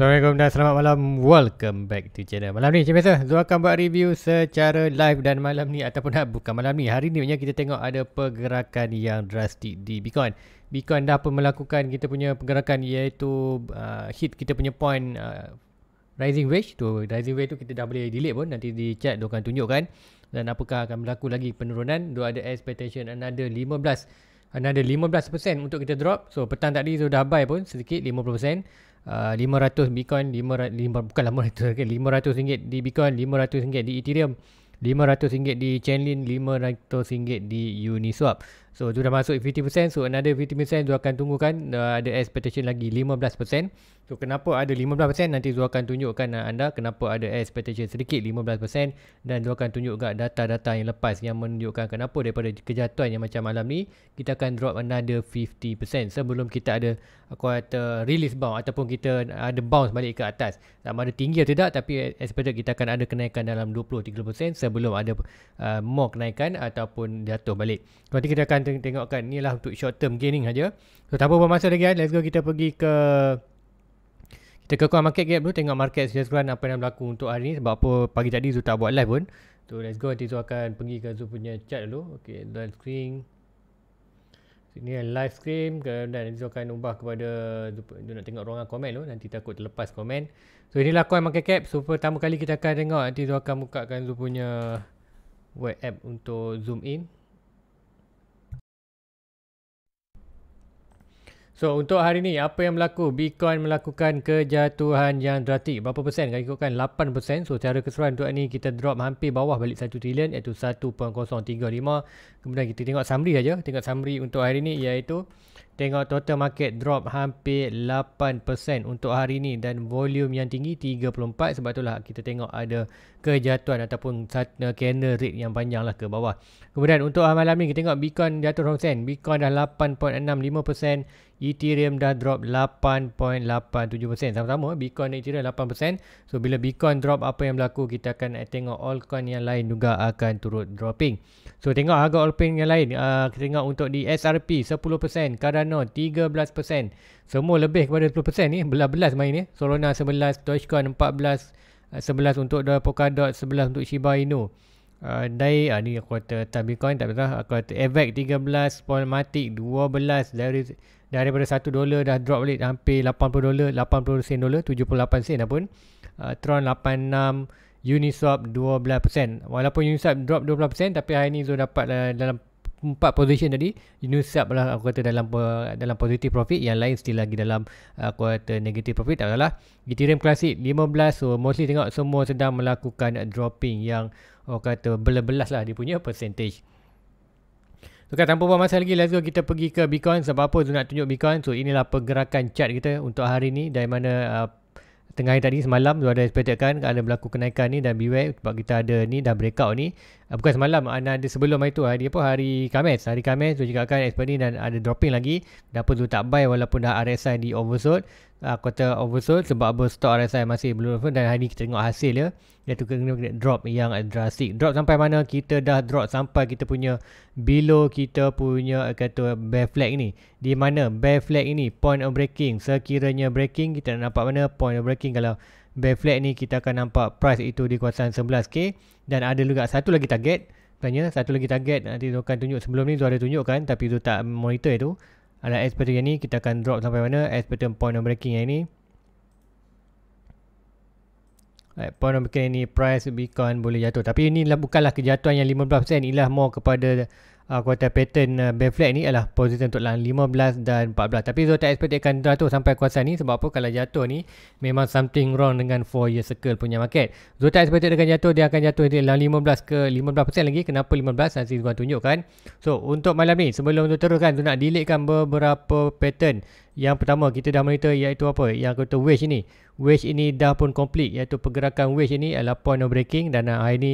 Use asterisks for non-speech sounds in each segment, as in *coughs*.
Assalamualaikum dan selamat malam Welcome back to channel Malam ni macam biasa Zul akan buat review secara live Dan malam ni ataupun ha, bukan malam ni Hari ni kita tengok ada pergerakan yang drastik di Bitcoin Bitcoin dah pun melakukan kita punya pergerakan Iaitu uh, hit kita punya point uh, Rising wedge tu Rising wedge tu kita dah boleh delete pun Nanti di chat dia akan tunjukkan Dan apakah akan berlaku lagi penurunan Dia ada expectation another 15 Another 15% untuk kita drop So petang tadi sudah dah buy pun sedikit uh, 500 Bitcoin 500, 500 bukan 500 okay, 500 ringgit di Bitcoin 500 ringgit di Ethereum 500 ringgit di Chainlink 500 ringgit di Uniswap so tu dah masuk 50% so another 50% tu akan tunggu kan uh, ada expectation lagi 15% So kenapa ada 15% nanti Zul akan tunjukkan uh, anda kenapa ada expectation sedikit 15% dan Zul akan tunjuk juga data-data yang lepas yang menunjukkan kenapa daripada kejatuhan yang macam malam ni kita akan drop another 50% sebelum kita ada quarter release bounce ataupun kita ada bounce balik ke atas. Tak ada tinggi atau tidak tapi expected kita akan ada kenaikan dalam 20-30% sebelum ada uh, more kenaikan ataupun jatuh balik. Nanti kita akan teng- tengokkan ni lah untuk short term gaining saja. So tak apa masa lagi kan let's go kita pergi ke Take a call market gap dulu Tengok market sekejap Apa yang berlaku untuk hari ni Sebab apa pagi tadi Zul tak buat live pun So let's go Nanti Zul akan pergi ke Zul punya chat dulu Okay live screen Sini ada live stream. Dan nanti Zul akan ubah kepada Zul nak tengok ruangan komen dulu Nanti takut terlepas komen So inilah coin market cap So pertama kali kita akan tengok Nanti Zul akan bukakan Zul punya Web app untuk zoom in So untuk hari ni apa yang berlaku? Bitcoin melakukan kejatuhan yang drastik. Berapa persen? Kalau ikutkan 8%. So secara keseluruhan untuk hari ni kita drop hampir bawah balik 1 trilion iaitu 1.035. Kemudian kita tengok summary saja. Tengok summary untuk hari ni iaitu Tengok total market drop hampir 8% untuk hari ini dan volume yang tinggi 34 sebab itulah kita tengok ada kejatuhan ataupun candle rate yang panjang lah ke bawah. Kemudian untuk malam ni kita tengok Bitcoin jatuh 0%. Bitcoin dah 8.65%. Ethereum dah drop 8.87%. Sama-sama Bitcoin dan Ethereum 8%. So bila Bitcoin drop apa yang berlaku kita akan tengok altcoin yang lain juga akan turut dropping. So tengok harga ah, all pin yang lain. Uh, kita tengok untuk di SRP 10%, Cardano 13%. Semua lebih kepada 10% ni. Belas-belas main ni. Solana 11, Dogecoin 14, 11 ah, untuk the Pokadot, 11 untuk Shiba Inu. Uh, Dai, uh, ni aku kata tak Bitcoin, tak tahu. Aku kata Evac 13, Polmatic 12 dari daripada 1 dolar dah drop balik hampir 80 dolar, 80 sen dolar, 78 sen dah pun. Uh, Tron 86, Uniswap 12% walaupun Uniswap drop 12% tapi hari ni Zul dapat uh, dalam empat position tadi Uniswap lah aku kata dalam dalam positive profit yang lain still lagi dalam uh, kata negative profit tak lah Ethereum Classic 15 so mostly tengok semua sedang melakukan dropping yang aku kata belah belah lah dia punya percentage So kan tanpa buang masa lagi let's go kita pergi ke Bitcoin sebab apa tu nak tunjuk Bitcoin so inilah pergerakan chart kita untuk hari ni dari mana uh, tengah hari tadi semalam tu ada expected kan ada berlaku kenaikan ni dan beware sebab kita ada ni dah breakout ni uh, bukan semalam ada, ah, ada sebelum hari tu hari apa hari Khamis hari Khamis tu juga kan expert ni dan ada dropping lagi kenapa tu tak buy walaupun dah RSI di oversold Ah, aku quarter oversold sebab apa stock RSI masih belum over dan hari ni kita tengok hasil dia ya. kena, kena drop yang drastic drop sampai mana kita dah drop sampai kita punya below kita punya eh, kata bear flag ni di mana bear flag ini point of breaking sekiranya breaking kita nak nampak mana point of breaking kalau bear flag ni kita akan nampak price itu di kawasan 11k dan ada juga satu lagi target tanya satu lagi target nanti tu akan tunjuk sebelum ni tu ada tunjukkan tapi tu tak monitor itu ala expected yang ni kita akan drop sampai mana expected point of breaking yang ni Alright, point of breaking yang ni price Bitcoin boleh jatuh tapi inilah bukanlah kejatuhan yang 15% inilah more kepada uh, ah, quarter pattern uh, ah, bear flag ni ialah positif untuk lang 15 dan 14 tapi Zul tak expect akan jatuh sampai kuasa ni sebab apa kalau jatuh ni memang something wrong dengan 4 year circle punya market Zul tak expect akan jatuh dia akan jatuh di lang 15 ke 15% lagi kenapa 15 nanti Zul tunjukkan so untuk malam ni sebelum tu teruskan Zul nak deletekan beberapa pattern yang pertama kita dah monitor iaitu apa yang kata wedge ini, wedge ini dah pun complete iaitu pergerakan wedge ini adalah point of breaking dan ah, hari ni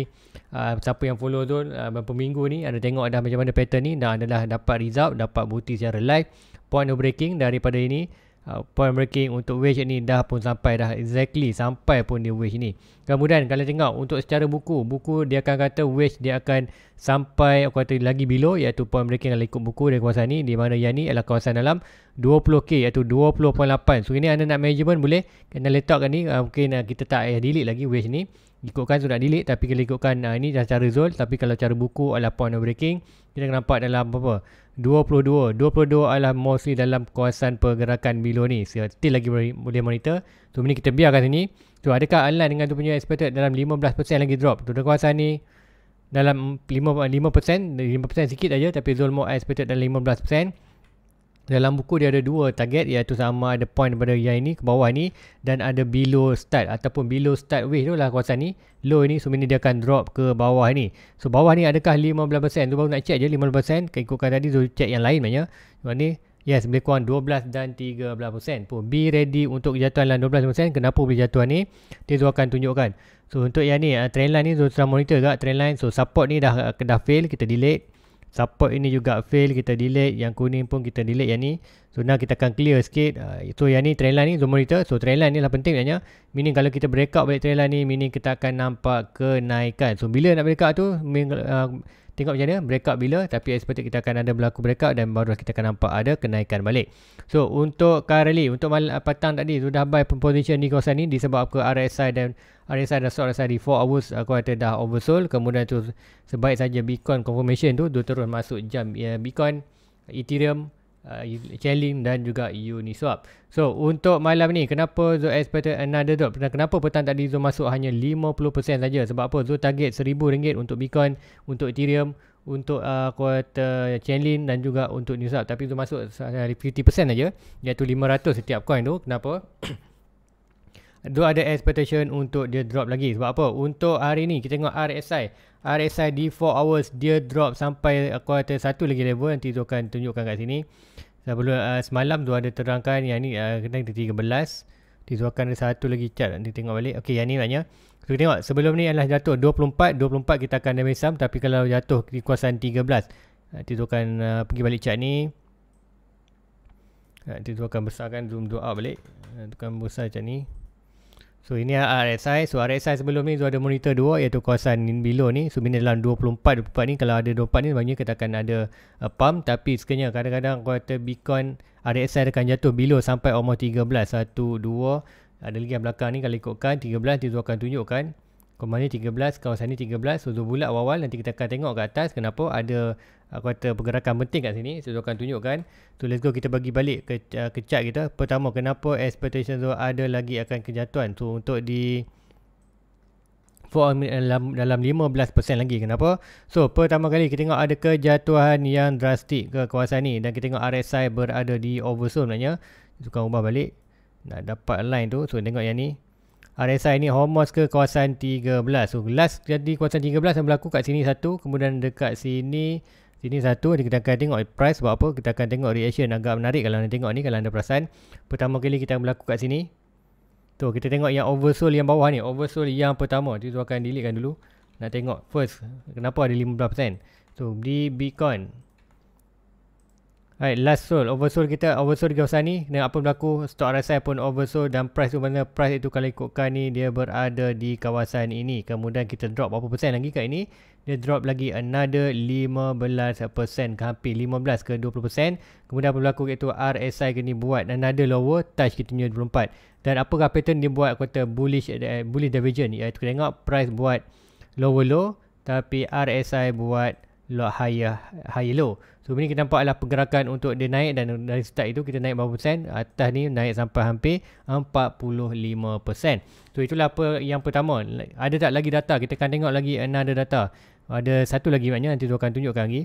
uh, siapa yang follow tu uh, beberapa minggu ni anda tengok dah macam mana pattern ni dan adalah dapat result dapat bukti secara live point of breaking daripada ini uh, point breaking untuk wedge ni dah pun sampai dah exactly sampai pun di wedge ni kemudian kalau tengok untuk secara buku buku dia akan kata wedge dia akan sampai aku kata lagi below iaitu point breaking kalau ikut buku dari kawasan ni di mana yang ni adalah kawasan dalam 20k iaitu 20.8 so ini anda nak measurement boleh kena letakkan ni uh, mungkin uh, kita tak payah delete lagi wedge ni ikutkan sudah delay tapi kalau ikutkan uh, ah, ni dah cara zone tapi kalau cara buku adalah point of breaking kita akan nampak dalam apa 22 22 adalah mostly dalam kawasan pergerakan below ni so, still lagi boleh monitor so ini kita biarkan sini so adakah align dengan tu punya expected dalam 15% lagi drop tu dalam kawasan ni dalam 5 5% 5% sikit aja tapi zone more expected dalam 15% dalam buku dia ada dua target iaitu sama ada point daripada yang ini ke bawah ni dan ada below start ataupun below start wave tu lah kawasan ni low ni so ini dia akan drop ke bawah ni so bawah ni adakah 15% tu baru nak check je 15% kan ikutkan tadi tu check yang lain maknanya ni? yes lebih kurang 12 dan 13% Puh, be ready untuk jatuhan dalam 12% kenapa boleh jatuhan ni dia tu akan tunjukkan so untuk yang ni eh, trendline ni tu sudah monitor juga trendline so support ni dah, dah fail kita delete support ini juga fail kita delete yang kuning pun kita delete yang ni so now kita akan clear sikit uh, so, yang ni trend line ni zone monitor so trend line ni lah penting sebenarnya meaning kalau kita breakout balik trend line ni meaning kita akan nampak kenaikan so bila nak breakout tu meaning, ah, tengok macam mana out bila tapi seperti kita akan ada berlaku out dan baru kita akan nampak ada kenaikan balik so untuk currently untuk malam uh, petang tadi sudah buy position di kawasan ni disebabkan RSI dan RSI dan SWOT RSI di 4 hours aku kata dah oversold kemudian tu sebaik saja Bitcoin confirmation tu dia terus masuk jam ya, Bitcoin Ethereum uh, Chelling dan juga Uniswap. So untuk malam ni kenapa Zul expected another drop? Kenapa petang tadi Zul masuk hanya 50% saja? Sebab apa? Zul target RM1,000 untuk Bitcoin, untuk Ethereum, untuk uh, quarter Chainlink dan juga untuk Uniswap. Tapi tu masuk dari 50% saja iaitu 500 setiap coin tu. Kenapa? Tu *coughs* ada expectation untuk dia drop lagi sebab apa? Untuk hari ni kita tengok RSI. RSI di 4 hours dia drop sampai uh, quarter satu lagi level nanti tu akan tunjukkan kat sini. Sebelum uh, semalam tu ada terangkan yang ni uh, kena di 13. Dituakan ada satu lagi chart nanti tengok balik. Okey, yang ni maknanya. So, kita tengok sebelum ni adalah jatuh 24. 24 kita akan ada mesam tapi kalau jatuh di kuasaan 13. Nanti tu akan uh, pergi balik chart ni. Nanti tu akan besarkan zoom dua out balik. Tukar besar chart ni. So ini RSI. So RSI sebelum ni tu ada monitor dua iaitu kawasan below ni. So bila dalam 24, 24 ni kalau ada 24 ni sebabnya kita akan ada uh, pump. Tapi sekiranya kadang-kadang kuota beacon RSI akan jatuh below sampai almost 13. 1, 2, ada lagi yang belakang ni kalau ikutkan 13 nanti Zul akan tunjukkan. Kemarin 13, kawasan ni 13, so 2 bulat awal-awal nanti kita akan tengok ke atas kenapa ada aku kata pergerakan penting kat sini. So, saya akan tunjukkan. So, let's go kita bagi balik ke, uh, ke chart kita. Pertama, kenapa expectation tu ada lagi akan kejatuhan? So, untuk di dalam dalam 15% lagi kenapa so pertama kali kita tengok ada kejatuhan yang drastik ke kawasan ni dan kita tengok RSI berada di oversold maknanya tukar ubah balik nak dapat line tu so tengok yang ni RSI ni homos ke kawasan 13. So last jadi kawasan 13 yang berlaku kat sini satu, kemudian dekat sini sini satu Jadi kita akan tengok price sebab apa? Kita akan tengok reaction agak menarik kalau anda tengok ni kalau anda perasan. Pertama kali kita berlaku kat sini. Tu kita tengok yang oversold yang bawah ni, oversold yang pertama. Jadi tu akan delete kan dulu. Nak tengok first kenapa ada 15%. So di Bitcoin Alright, last sold. Oversold kita, oversold di kawasan ni. Dan apa berlaku, stok RSI pun oversold. Dan price tu mana? Price itu kalau ikutkan ni, dia berada di kawasan ini. Kemudian kita drop berapa persen lagi kat ini? Dia drop lagi another 15%, hampir 15 ke 20%. Kemudian apa berlaku, iaitu RSI kena buat another lower, touch kita punya 24. Dan apakah pattern dia buat kata bullish, eh, bullish division? Iaitu kita tengok price buat lower low, tapi RSI buat lot higher higher low. So ini kita nampak adalah pergerakan untuk dia naik dan dari start itu kita naik berapa persen? Atas ni naik sampai hampir 45%. So itulah apa yang pertama. Ada tak lagi data? Kita akan tengok lagi another data. Ada satu lagi maknanya nanti tu akan tunjukkan lagi.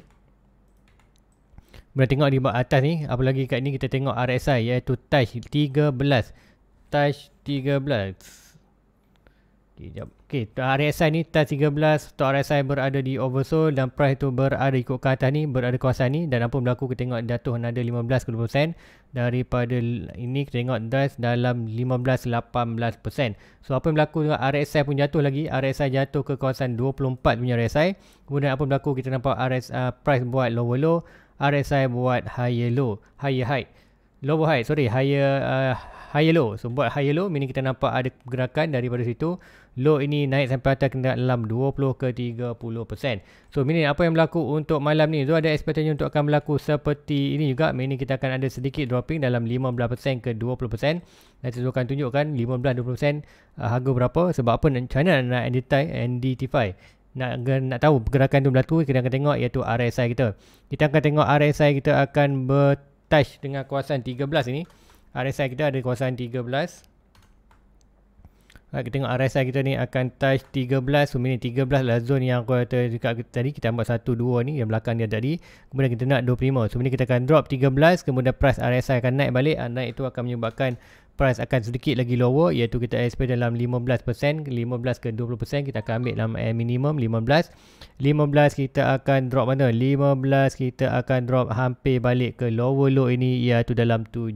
Boleh tengok di bawah atas ni. Apalagi lagi kat ni kita tengok RSI iaitu touch 13. Touch 13. Okey, jap. Okey, untuk RSI ni test 13, untuk RSI berada di oversold dan price tu berada ikut ke atas ni, berada kawasan ni dan apa berlaku kita tengok jatuh ada 15 ke 20% daripada ini kita tengok dive dalam 15 18%. So apa yang berlaku dengan RSI pun jatuh lagi, RSI jatuh ke kawasan 24 punya RSI. Kemudian apa berlaku kita nampak RSI uh, price buat lower low, RSI buat higher low, higher high. Lower high, sorry, higher uh, High low. So buat high low meaning kita nampak ada pergerakan daripada situ. Low ini naik sampai atas kena dalam 20 ke 30%. So meaning apa yang berlaku untuk malam ni? itu ada expectation untuk akan berlaku seperti ini juga. Meaning kita akan ada sedikit dropping dalam 15% ke 20%. Nanti saya akan tunjukkan 15-20% uh, harga berapa. Sebab apa China nak NDTI, NDTI. Nak, nak tahu pergerakan tu berlaku kita akan tengok iaitu RSI kita. Kita akan tengok RSI kita akan ber dengan kawasan 13 ini. RSI kita ada kawasan 13 right, kita tengok RSI kita ni akan touch 13 so ini 13 lah zone yang aku kata juga tadi kita ambil 1, 2 ni yang belakang dia tadi kemudian kita nak 25 so ini kita akan drop 13 kemudian price RSI akan naik balik ah, naik itu akan menyebabkan price akan sedikit lagi lower iaitu kita expect dalam 15% 15 ke 20% kita akan ambil dalam minimum 15 15 kita akan drop mana 15 kita akan drop hampir balik ke lower low ini iaitu dalam 17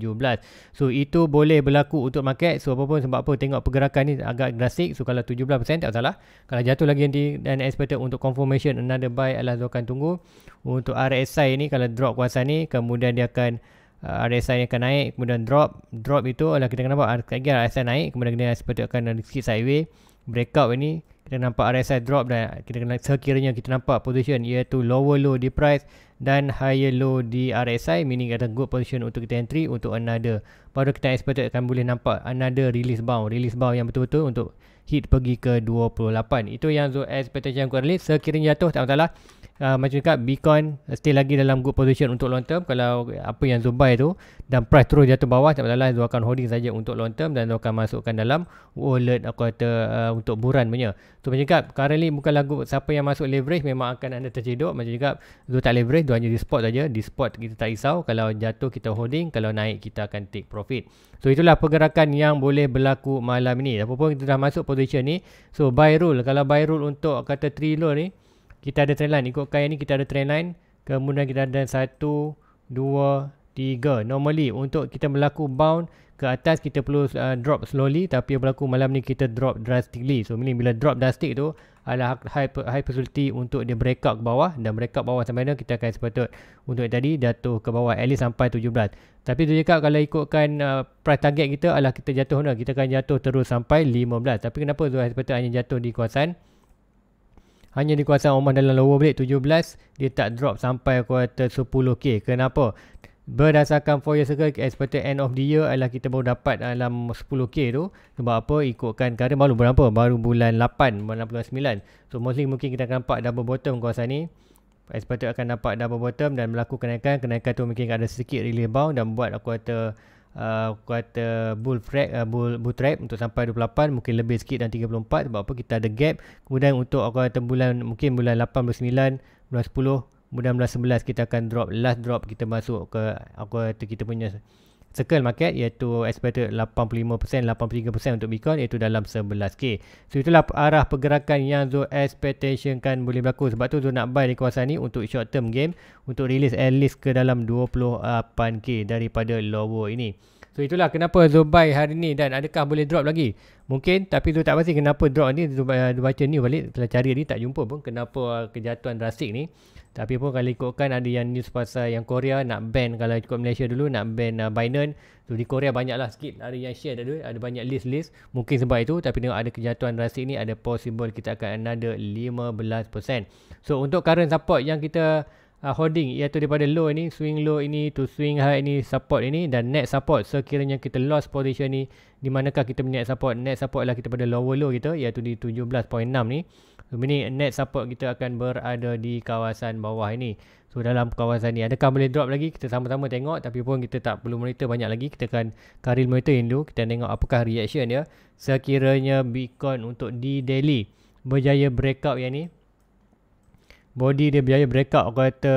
so itu boleh berlaku untuk market so pun sebab apa tengok pergerakan ni agak drastik so kalau 17% tak salah kalau jatuh lagi nanti dan expect untuk confirmation another buy adalah akan tunggu untuk RSI ni kalau drop kuasa ni kemudian dia akan uh, RSI akan naik kemudian drop drop itu adalah kita akan nampak lagi RSI naik kemudian kita seperti akan ada sikit sideway breakout ini kita nampak RSI drop dan kita kena sekiranya kita nampak position iaitu lower low di price dan higher low di RSI meaning ada good position untuk kita entry untuk another baru kita expected akan boleh nampak another release bound release bound yang betul-betul untuk hit pergi ke 28 itu yang expectation aku release sekiranya jatuh tak masalah uh, macam dekat Bitcoin stay lagi dalam good position untuk long term kalau apa yang Zubai tu dan price terus jatuh bawah tak masalah Zubai akan holding saja untuk long term dan Zubai akan masukkan dalam wallet aku kata uh, untuk buran punya tu so, macam dekat currently bukan lagu siapa yang masuk leverage memang akan anda terciduk macam dekat Zubai tak leverage Zubai hanya di spot saja di spot kita tak risau kalau jatuh kita holding kalau naik kita akan take profit so itulah pergerakan yang boleh berlaku malam ni apapun kita dah masuk position ni so buy rule kalau buy rule untuk kata 3 loan ni kita ada trend line ikutkan yang ni kita ada trend line kemudian kita ada satu, dua, tiga. normally untuk kita berlaku bound ke atas kita perlu uh, drop slowly tapi berlaku malam ni kita drop drastically so ini bila drop drastic tu adalah high, high possibility untuk dia break out ke bawah dan break out bawah sampai mana kita akan sepatut untuk tadi jatuh ke bawah at least sampai 17 tapi tu cakap kalau ikutkan uh, price target kita adalah kita jatuh mana lah. kita akan jatuh terus sampai 15 tapi kenapa tu sepatutnya hanya jatuh di kawasan hanya di kawasan Oman dalam lower break 17 dia tak drop sampai kuarter 10k. Kenapa? Berdasarkan 4 year circle expected end of the year adalah kita baru dapat dalam 10k tu. Sebab apa? Ikutkan kadar baru berapa? Baru bulan 8, 99. So mostly mungkin kita akan nampak double bottom kawasan ni. Expected akan dapat double bottom dan melakukan kenaikan. Kenaikan tu mungkin ada sedikit rebound dan buat kuarter uh, kata bull track uh, bull bull trap untuk sampai 28 mungkin lebih sikit dan 34 sebab apa kita ada gap kemudian untuk aku kata bulan mungkin bulan 8 9 bulan 10 kemudian bulan 11 kita akan drop last drop kita masuk ke aku kata kita punya circle market iaitu expected 85% 83% untuk Bitcoin iaitu dalam 11k. So itulah arah pergerakan yang Zul expectation kan boleh berlaku. Sebab tu Zul nak buy di kawasan ni untuk short term game untuk release at least ke dalam 28k daripada lower ini. So itulah kenapa Zubai hari ni dan adakah boleh drop lagi? Mungkin tapi tu tak pasti kenapa drop ni eh, Zubai uh, baca ni balik telah cari ni tak jumpa pun kenapa uh, kejatuhan drastik ni. Tapi pun kalau ikutkan ada yang news pasal yang Korea nak ban kalau ikut Malaysia dulu nak ban uh, Binance. So di Korea banyaklah sikit ada yang share dah tu, ada banyak list-list. Mungkin sebab itu tapi tengok ada kejatuhan drastik ni ada possible kita akan another 15%. So untuk current support yang kita uh, holding iaitu daripada low ini swing low ini to swing high ini support ini dan net support sekiranya kita lost position ini di manakah kita punya net support net support adalah kita pada lower low kita iaitu di 17.6 ni so, ini net support kita akan berada di kawasan bawah ini so dalam kawasan ni adakah boleh drop lagi kita sama-sama tengok tapi pun kita tak perlu monitor banyak lagi kita akan karil monitor yang dulu kita tengok apakah reaction dia sekiranya bitcoin untuk di daily berjaya breakout yang ni body dia berjaya breakout aku kata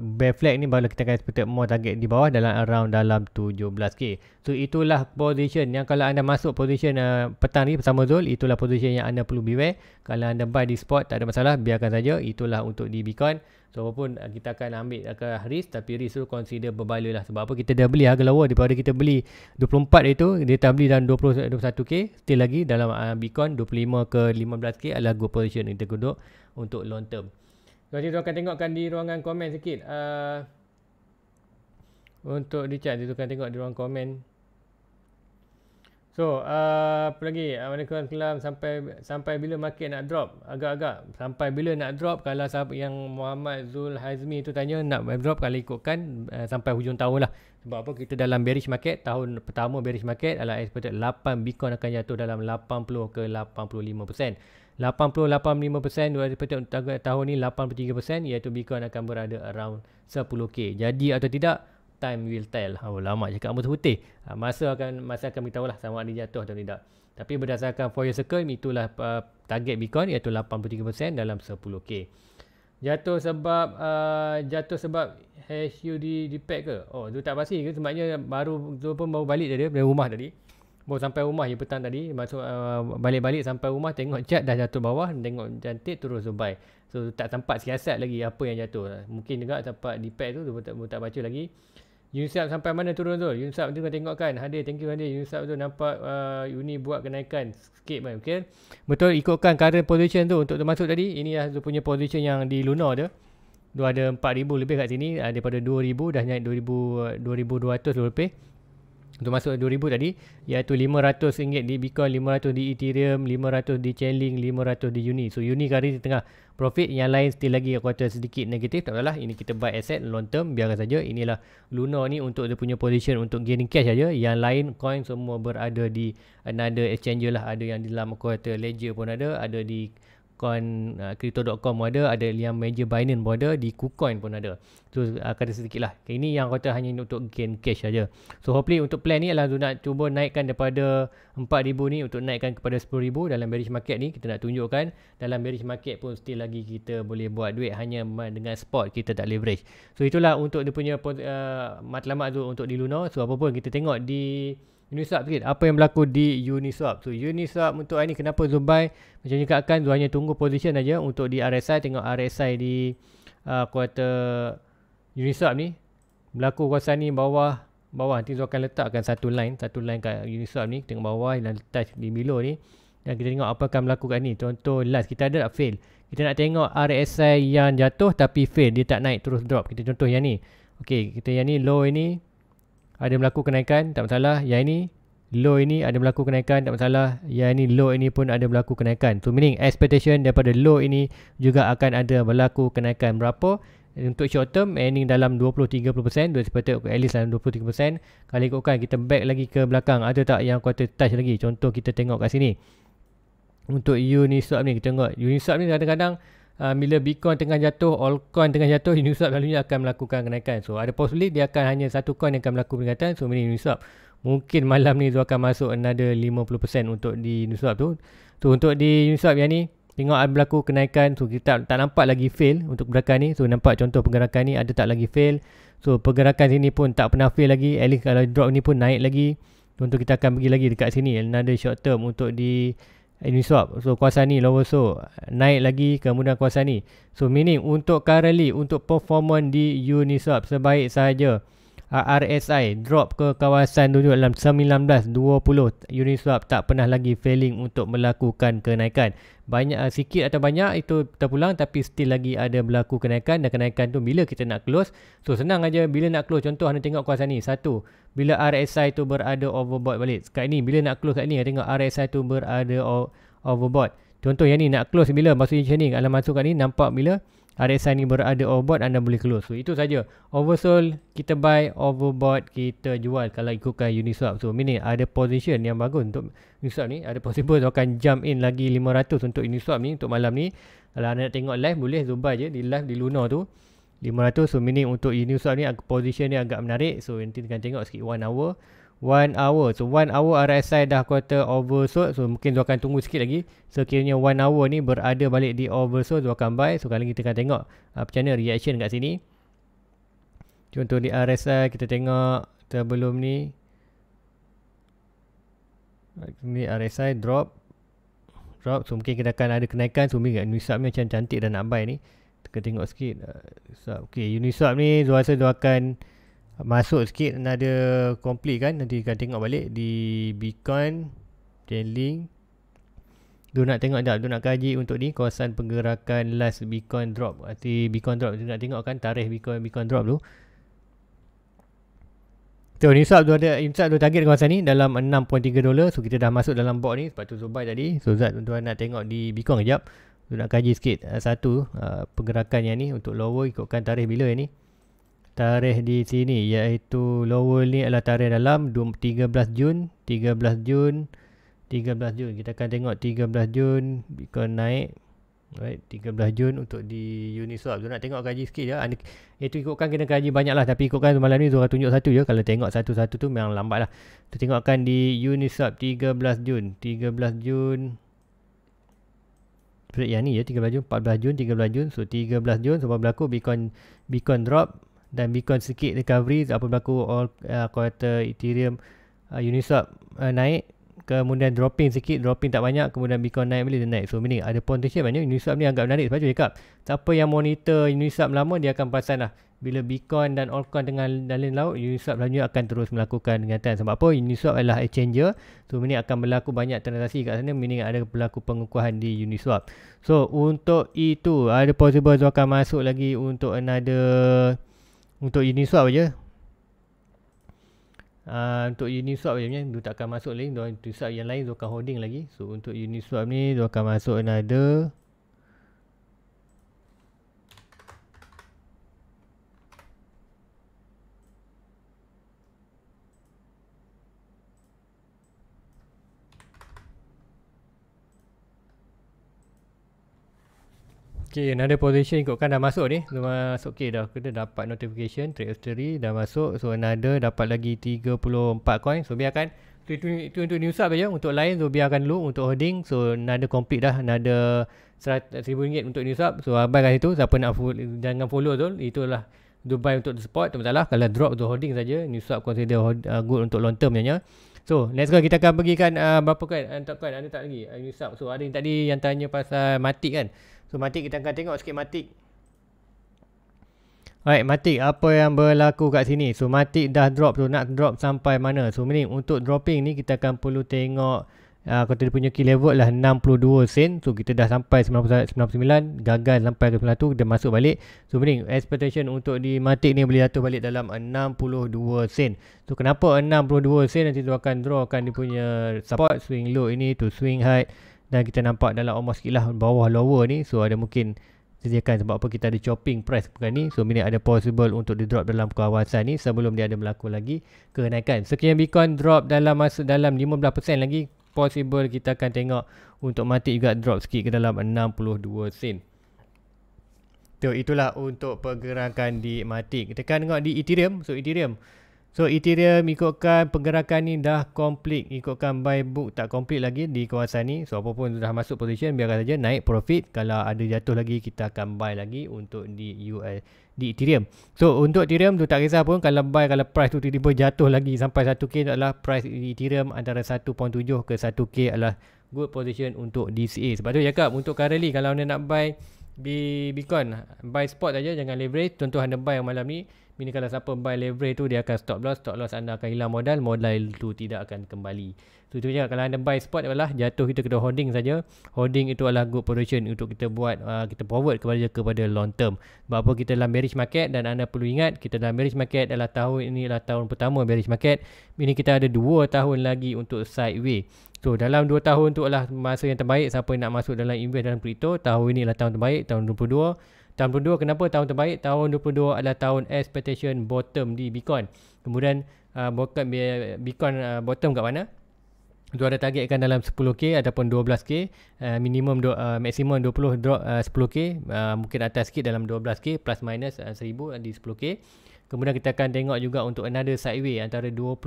bear flag ni baru kita akan expected more target di bawah dalam around dalam 17k so itulah position yang kalau anda masuk position uh, petang ni bersama Zul itulah position yang anda perlu beware kalau anda buy di spot tak ada masalah biarkan saja itulah untuk di Bitcoin so walaupun uh, kita akan ambil akan risk tapi risk tu consider berbaloi lah sebab apa kita dah beli harga lower daripada kita beli 24 itu dia dah beli dalam 20, 21k still lagi dalam uh, Bitcoin 25 ke 15k adalah good position kita duduk untuk long term sebab kita akan tengokkan di ruangan komen sikit. Uh, untuk di chat, kita akan tengok di ruangan komen. So, uh, apa lagi? Uh, Assalamualaikum warahmatullahi Sampai sampai bila market nak drop? Agak-agak. Sampai bila nak drop? Kalau sahabat yang Muhammad Zul Hazmi tu tanya nak drop kalau ikutkan uh, sampai hujung tahun lah. Sebab apa? Kita dalam bearish market. Tahun pertama bearish market adalah expected 8 Bitcoin akan jatuh dalam 80 ke 85%. 88.5% target tahun ni 83% iaitu Bitcoin akan berada around 10k. Jadi atau tidak time will tell. Ha, oh, lama cakap apa putih. Ha, masa akan masa akan beritahu lah sama ada jatuh atau tidak. Tapi berdasarkan four year cycle itulah uh, target Bitcoin iaitu 83% dalam 10k. Jatuh sebab uh, jatuh sebab HUD depack ke? Oh, tu tak pasti ke sebabnya baru tu pun baru balik dari rumah tadi. Baru sampai rumah je petang tadi. Masuk uh, balik-balik sampai rumah tengok cat dah jatuh bawah. Tengok cantik terus Dubai. So tak tempat siasat lagi apa yang jatuh. Mungkin juga tempat di pad tu, tu tak, tak baca lagi. Yunsab sampai mana turun tu? Yunsab tu tengok kan. Hadir thank you Hadir. Yunsab tu nampak uh, uni buat kenaikan sikit kan. Okay. Betul ikutkan current position tu untuk masuk tadi. Ini lah tu punya position yang di Luna dia. Tu ada 4,000 lebih kat sini. Uh, daripada 2,000 dah naik 2,200 lebih. Untuk masuk 2000 tadi iaitu 500 ringgit di Bitcoin, 500 di Ethereum, 500 di Chainlink, 500 di Uni. So Uni kali ni tengah profit yang lain still lagi kuota sedikit negatif tak apalah ini kita buy asset long term biarkan saja inilah Luna ni untuk dia punya position untuk gaining cash saja yang lain coin semua berada di another exchange lah ada yang di dalam kuota ledger pun ada ada di KuCoin uh, crypto.com ada ada yang major Binance pun ada di KuCoin pun ada tu akan uh, ada sedikit lah okay, ini yang kata hanya untuk gain cash saja so hopefully untuk plan ni adalah nak cuba naikkan daripada 4000 ni untuk naikkan kepada 10000 dalam bearish market ni kita nak tunjukkan dalam bearish market pun still lagi kita boleh buat duit hanya dengan spot kita tak leverage so itulah untuk dia punya uh, matlamat tu untuk di Luna so apa pun kita tengok di Uniswap sikit. Apa yang berlaku di Uniswap? So Uniswap untuk hari ni kenapa Zubai macam cakap kan dia hanya tunggu position aja untuk di RSI tengok RSI di uh, quarter Uniswap ni berlaku kuasa ni bawah bawah nanti Zubai akan letakkan satu line satu line kat Uniswap ni tengok bawah dan touch di below ni dan kita tengok apa akan berlaku kat ni. Contoh last kita ada tak fail. Kita nak tengok RSI yang jatuh tapi fail dia tak naik terus drop. Kita contoh yang ni. Okey, kita yang ni low ini ada berlaku kenaikan tak masalah yang ini low ini ada berlaku kenaikan tak masalah yang ini low ini pun ada berlaku kenaikan so meaning expectation daripada low ini juga akan ada berlaku kenaikan berapa untuk short term earning dalam 20-30% dua sepatut at least dalam 20-30% kalau ikutkan kita back lagi ke belakang ada tak yang kuat touch lagi contoh kita tengok kat sini untuk Uniswap ni kita tengok Uniswap ni kadang-kadang Ah, bila Bitcoin tengah jatuh, altcoin tengah jatuh, Uniswap selalunya akan melakukan kenaikan. So ada possibility dia akan hanya satu coin yang akan melakukan peningkatan. So ini Uniswap. Mungkin malam ni tu akan masuk another 50% untuk di Uniswap tu. So untuk di Uniswap yang ni, tengok ada berlaku kenaikan. So kita tak, tak nampak lagi fail untuk pergerakan ni. So nampak contoh pergerakan ni ada tak lagi fail. So pergerakan sini pun tak pernah fail lagi. At least kalau drop ni pun naik lagi. Contoh kita akan pergi lagi dekat sini. Another short term untuk di Eh, ini swap so kuasa ni lower so naik lagi kemudian kuasa ni so meaning untuk currently untuk performance di Uniswap sebaik saja. RSI drop ke kawasan dulu dalam 1920 Uniswap tak pernah lagi failing untuk melakukan kenaikan banyak eh, sikit atau banyak itu terpulang tapi still lagi ada berlaku kenaikan dan kenaikan tu bila kita nak close so senang aja bila nak close contoh anda tengok kawasan ni satu bila RSI tu berada overbought balik Sekarang ni bila nak close kat ni anda tengok RSI tu berada overbought contoh yang ni nak close bila masuk ni alam masuk kat ni nampak bila RSI ni berada overbought anda boleh close. So itu saja. Oversold kita buy, overbought kita jual kalau ikutkan Uniswap. So ini ada position yang bagus untuk Uniswap ni. Ada possible so, akan jump in lagi 500 untuk Uniswap ni untuk malam ni. Kalau anda nak tengok live boleh zumba je di live di Luna tu. 500 so ini untuk Uniswap ni position ni agak menarik. So nanti kita akan tengok sikit 1 hour one hour. So one hour RSI dah quarter oversold. So mungkin dia akan tunggu sikit lagi. So kiranya one hour ni berada balik di oversold. Dia akan buy. So kali kita akan tengok uh, macam mana reaction kat sini. Contoh di RSI kita tengok sebelum ni. Ni RSI drop. Drop. So mungkin kita akan ada kenaikan. So mungkin Uniswap ni macam cantik dan nak buy ni. Kita tengok sikit. Uh, so, okay Uniswap ni dia rasa dia akan masuk sikit ada complete kan nanti kita tengok balik di beacon chainlink tu nak tengok tak tu nak kaji untuk ni kawasan pergerakan last beacon drop arti beacon drop tu nak tengok kan tarikh beacon beacon drop tu So ni Uniswap tu ada Uniswap tu target kawasan ni dalam 6.3 dolar So kita dah masuk dalam box ni sebab tu Zubai tadi So Zat tuan nak tengok di Bitcoin kejap Tu nak kaji sikit eh, satu uh, eh, pergerakan yang ni untuk lower ikutkan tarikh bila yang ni tarikh di sini iaitu lower ni adalah tarikh dalam 13 Jun 13 Jun 13 Jun kita akan tengok 13 Jun Bitcoin naik right 13 Jun untuk di Uniswap tu nak tengok kaji sikit je itu ikutkan kena kaji banyak lah tapi ikutkan malam ni Zora tunjuk satu je kalau tengok satu-satu tu memang lambat lah kita tengokkan di Uniswap 13 Jun 13 Jun yang ni ya 13 Jun 14 Jun 13 Jun so 13 Jun sebab berlaku Bitcoin Bitcoin drop dan Bitcoin sikit recovery apa berlaku all uh, quarter Ethereum uh, Uniswap uh, naik kemudian dropping sikit dropping tak banyak kemudian Bitcoin naik balik dia naik so meaning ada potential banyak Uniswap ni agak menarik sebab tu cakap siapa yang monitor Uniswap lama dia akan perasan lah bila Bitcoin dan altcoin dengan dalin laut Uniswap selanjutnya akan terus melakukan kenyataan sebab apa Uniswap adalah exchanger so meaning akan berlaku banyak transaksi kat sana meaning ada berlaku pengukuhan di Uniswap so untuk itu ada possible tu akan masuk lagi untuk another untuk Uniswap aja. Uh, untuk Uniswap je dia tak akan masuk lagi dia Uniswap yang lain dia akan holding lagi so untuk Uniswap ni dia akan masuk another Okay, another position ikutkan dah masuk ni. Dah masuk. Okay, dah kita dapat notification. Trade history dah masuk. So, another dapat lagi 34 coin. So, biarkan. Itu, itu, itu untuk news up aja. Untuk lain, so biarkan dulu untuk holding. So, another complete dah. Another RM1,000 untuk news up. So, abang kat situ. Siapa nak follow, jangan follow tu. Itulah Dubai untuk support. Tak masalah. Kalau drop tu holding saja. News up, consider hold, uh, good untuk long term jenya. So, next kali kita akan bagikan uh, berapa kan? Uh, top coin. Ada tak lagi? Uh, new sub. So, ada yang tadi yang tanya pasal matik kan? So matik kita akan tengok sikit matik. Alright matik apa yang berlaku kat sini. So matik dah drop tu nak drop sampai mana. So ni untuk dropping ni kita akan perlu tengok uh, ah, kata dia punya key level lah 62 sen. So kita dah sampai 99 gagal sampai ke 91 kita masuk balik. So ni expectation untuk di matik ni boleh jatuh balik dalam 62 sen. So kenapa 62 sen nanti tu akan drawkan dia punya support swing low ini to swing high dan kita nampak dalam almost sikit lah bawah lower ni so ada mungkin sediakan sebab apa kita ada chopping price bukan ni so minute ada possible untuk di drop dalam kawasan ni sebelum dia ada berlaku lagi kenaikan sekian so, Bitcoin drop dalam masa dalam 15% lagi possible kita akan tengok untuk mati juga drop sikit ke dalam 62 sen So itulah untuk pergerakan di matik. Kita akan tengok di Ethereum. So Ethereum So Ethereum ikutkan pergerakan ni dah complete. Ikutkan buy book tak complete lagi di kawasan ni. So apa pun dah masuk position biarkan saja naik profit. Kalau ada jatuh lagi kita akan buy lagi untuk di US di Ethereum. So untuk Ethereum tu tak kisah pun kalau buy kalau price tu tiba-tiba jatuh lagi sampai 1k adalah price di Ethereum antara 1.7 ke 1k adalah good position untuk DCA. Sebab tu cakap untuk currently kalau anda nak buy Bitcoin, buy spot aja jangan leverage. Contoh anda buy yang malam ni bila kalau siapa buy leverage tu dia akan stop loss, stop loss anda akan hilang modal, modal itu tidak akan kembali. So kalau anda buy spot adalah jatuh kita kena holding saja. Holding itu adalah good position untuk kita buat uh, kita forward kepada kepada long term. Sebab apa kita dalam bearish market dan anda perlu ingat kita dalam bearish market adalah tahun ini adalah tahun pertama bearish market. Ini kita ada 2 tahun lagi untuk sideways. So dalam 2 tahun tu adalah masa yang terbaik siapa nak masuk dalam invest dalam crypto, tahun ini adalah tahun terbaik tahun 2022 tahun 2022 kenapa tahun terbaik tahun 2022 adalah tahun expectation bottom di Bitcoin kemudian uh, bukan Bitcoin uh, bottom kat mana itu ada targetkan dalam 10k ataupun 12k uh, minimum do, uh, maksimum 20 drop uh, 10k uh, mungkin atas sikit dalam 12k plus minus uh, 1000 di 10k kemudian kita akan tengok juga untuk another sideway antara 20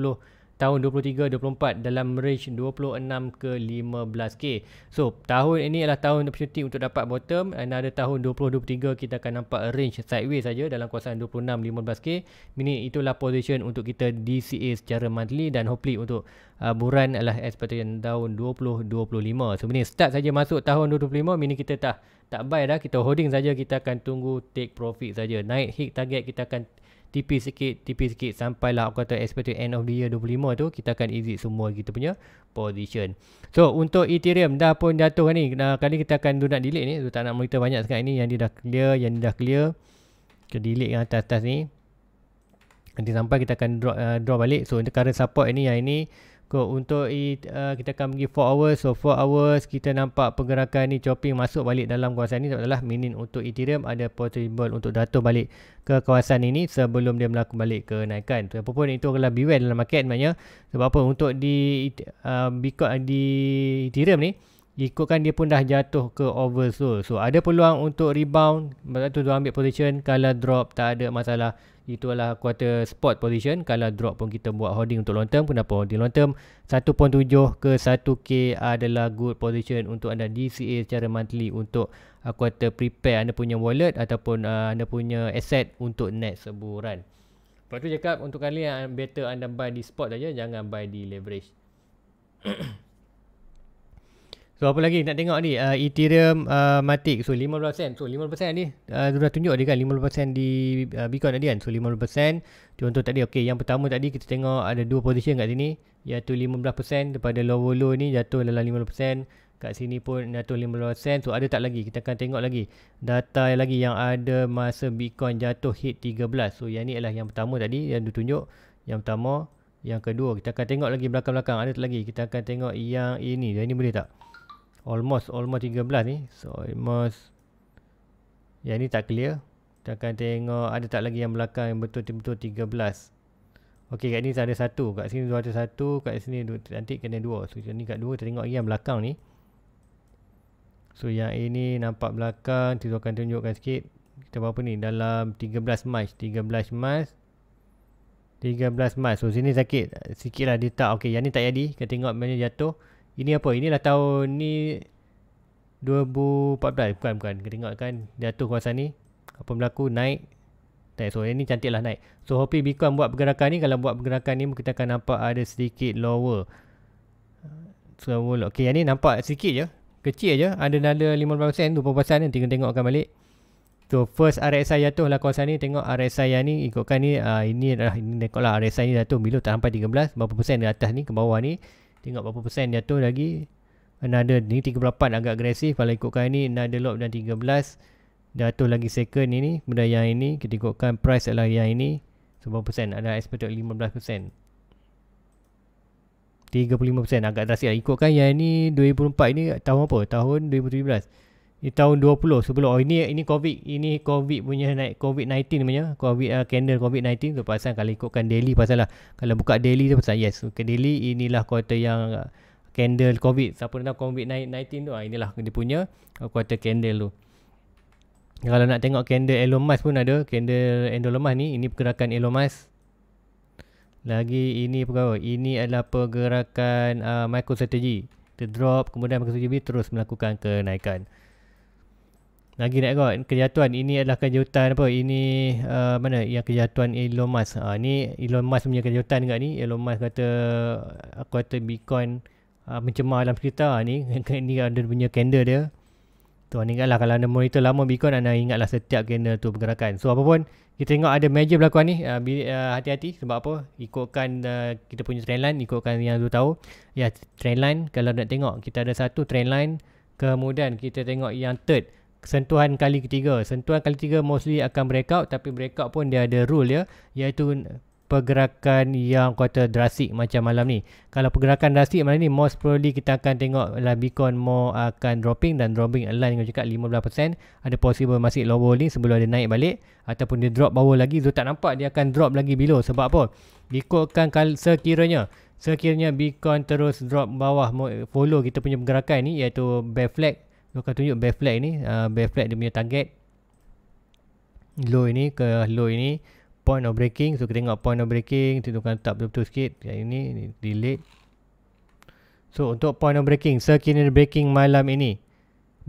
tahun 23-24 dalam range 26 ke 15k. So tahun ini adalah tahun opportunity untuk dapat bottom and ada tahun 2023 kita akan nampak range sideways saja dalam kawasan 26-15k. Ini itulah position untuk kita DCA secara monthly dan hopefully untuk uh, buran adalah expectation tahun 2025. So ini start saja masuk tahun 2025, ini kita tak tak buy dah. Kita holding saja kita akan tunggu take profit saja. Naik hit target kita akan tipis sikit tipis sikit sampailah aku kata to end of the year 25 tu kita akan exit semua kita punya position. So untuk Ethereum dah pun jatuh ni. Nah, kali kita akan do nak delete ni. So, tak nak monitor banyak sangat ini yang dia dah clear, yang dia dah clear. Kita delete yang atas-atas ni. Nanti sampai kita akan draw, uh, eh, draw balik. So untuk current support ini yang ini kau untuk it, uh, kita akan pergi 4 hours so 4 hours kita nampak pergerakan ni chopping masuk balik dalam kawasan ni tak adalah minin untuk ethereum ada possible untuk datuh balik ke kawasan ini sebelum dia melakukan balik ke naikan so, pun itu adalah beware dalam market maknanya sebab apa untuk di uh, bitcoin di ethereum ni ikutkan dia pun dah jatuh ke oversold. So ada peluang untuk rebound. Masa tu tu ambil position. Kalau drop tak ada masalah. Itulah quarter spot position. Kalau drop pun kita buat holding untuk long term. Kenapa holding long term? 1.7 ke 1K adalah good position untuk anda DCA secara monthly untuk uh, quarter prepare anda punya wallet ataupun uh, anda punya asset untuk next seburan. Lepas tu cakap untuk kali yang uh, better anda buy di spot saja. Jangan buy di leverage. *clears throat* So apa lagi nak tengok ni uh, Ethereum uh, Matic so 15% so 15% ni uh, dah tunjuk dia kan 15% di uh, Bitcoin tadi kan so 15% contoh tadi okey yang pertama tadi kita tengok ada dua position kat sini iaitu 15% daripada lower low ni jatuh dalam 15% kat sini pun jatuh 15% so ada tak lagi kita akan tengok lagi data yang lagi yang ada masa Bitcoin jatuh hit 13 so yang ni adalah yang pertama tadi yang ditunjuk yang pertama yang kedua kita akan tengok lagi belakang-belakang ada tak lagi kita akan tengok yang ini yang ini boleh tak almost almost 13 ni so almost yang ni tak clear kita akan tengok ada tak lagi yang belakang yang betul-betul 13 ok kat ni ada satu kat sini dua ada satu kat sini dua, nanti kena dua so kita ni kat dua kita tengok lagi yang belakang ni so yang ini nampak belakang kita akan tunjukkan sikit kita berapa ni dalam 13 mas 13 mas 13 mas so sini sakit sikit lah dia tak ok yang ni tak jadi kita tengok mana jatuh ini apa? Inilah tahun ni 2014 bukan bukan. Kita tengok kan jatuh kuasa ni. Apa berlaku? Naik. Tak so ini cantik lah naik. So hopefully Bitcoin buat pergerakan ni kalau buat pergerakan ni kita akan nampak ada sedikit lower. So okey yang ni nampak sedikit je. Kecil aje. Ada nala 15% tu pembahasan ni tengok tengokkan balik. So first RSI jatuh lah kuasa ni tengok RSI yang ni ikutkan ni uh, ini adalah ini tengoklah RSI ni jatuh bila tak sampai 13 berapa persen di atas ni ke bawah ni Tengok berapa persen jatuh lagi. Another ni 38 agak agresif. Kalau ikutkan ini another lot dan 13. Jatuh lagi second ini. Benda yang ini. Kita ikutkan price adalah yang ini. Sebuah persen. Ada expected 15 persen. 35% agak drastik lah. Ikutkan yang ni 2004 ni tahun apa? Tahun di tahun 20 sebelum oh ini ini covid ini covid punya naik covid 19 namanya covid uh, candle covid 19 tu pasal kalau ikutkan daily pasal lah kalau buka daily tu pasal yes ke daily inilah quarter yang ah, candle covid siapa nak covid 19 tu ah inilah dia punya uh, candle tu kalau nak tengok candle Elon Musk pun ada candle Elon Musk ni ini pergerakan Elon Musk lagi ini pergerakan ini adalah pergerakan uh, micro strategy the drop kemudian micro strategy terus melakukan kenaikan lagi nak kot kejatuhan ini adalah kejutan apa ini uh, mana yang kejatuhan Elon Musk ha, ni Elon Musk punya kejutan dekat ni Elon Musk kata aku kata Bitcoin uh, mencemar alam sekitar ah, ni *laughs* ni ada punya candle dia tu ni kan kalau anda monitor lama Bitcoin anda ingatlah setiap candle tu pergerakan so apa pun kita tengok ada major berlaku ni uh, bi- uh, hati-hati sebab apa ikutkan uh, kita punya trendline ikutkan yang tu tahu ya trendline kalau nak tengok kita ada satu trendline kemudian kita tengok yang third sentuhan kali ketiga. Sentuhan kali ketiga mostly akan breakout tapi breakout pun dia ada rule ya iaitu pergerakan yang kuota drastik macam malam ni. Kalau pergerakan drastik malam ni most probably kita akan tengok lah Bitcoin more akan dropping dan dropping align dengan cakap 15% ada possible masih lower ni sebelum ada naik balik ataupun dia drop bawah lagi so tak nampak dia akan drop lagi bila sebab apa? Ikutkan sekiranya sekiranya Bitcoin terus drop bawah follow kita punya pergerakan ni iaitu bear flag kau akan tunjuk bear flag ni uh, ah, Bear flag dia punya target Low ini ke low ini Point of breaking So kita tengok point of breaking Kita tukar tetap betul-betul sikit Yang ini delete So untuk point of breaking Sekiranya dia breaking malam ini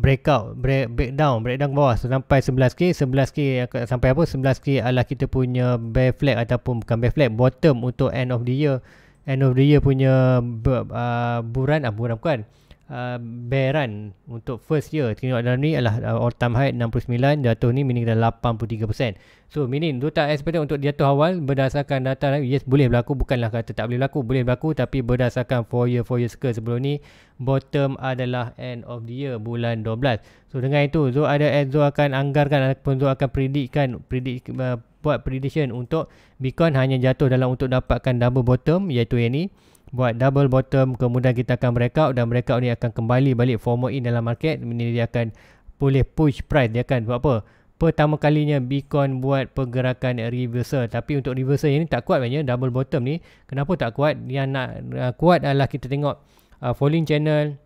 Breakout break, Breakdown Breakdown ke bawah so, Sampai 11k 11k sampai apa 11k adalah kita punya Bear flag Ataupun bukan bear flag Bottom untuk end of the year End of the year punya uh, Buran ah, Buran bukan Uh, bayaran untuk first year dalam ni adalah uh, all time high 69 jatuh ni meaning dah 83%. So meaning do tak expect untuk jatuh awal berdasarkan data lah. yes boleh berlaku bukanlah kata tak boleh berlaku boleh berlaku tapi berdasarkan 4 year 4 year cycle sebelum ni bottom adalah end of the year bulan 12. So dengan itu Zo ada Zo akan anggarkan ataupun Zo akan predikkan predik uh, buat prediction untuk Bitcoin hanya jatuh dalam untuk dapatkan double bottom iaitu yang ni e buat double bottom kemudian kita akan breakout dan breakout ni akan kembali balik form in dalam market ini dia akan boleh push price dia akan buat apa pertama kalinya Bitcoin buat pergerakan reversal tapi untuk reversal ini tak kuat banyak double bottom ni kenapa tak kuat yang nak uh, kuat adalah kita tengok uh, falling channel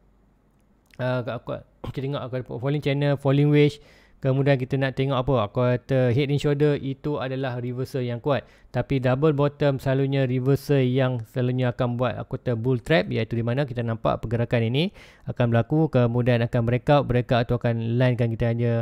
uh, kita tengok uh, falling channel falling wedge Kemudian kita nak tengok apa? Aku kata head and shoulder itu adalah reversal yang kuat. Tapi double bottom selalunya reversal yang selalunya akan buat aku kata bull trap iaitu di mana kita nampak pergerakan ini akan berlaku kemudian akan breakout breakout itu akan line kan kita hanya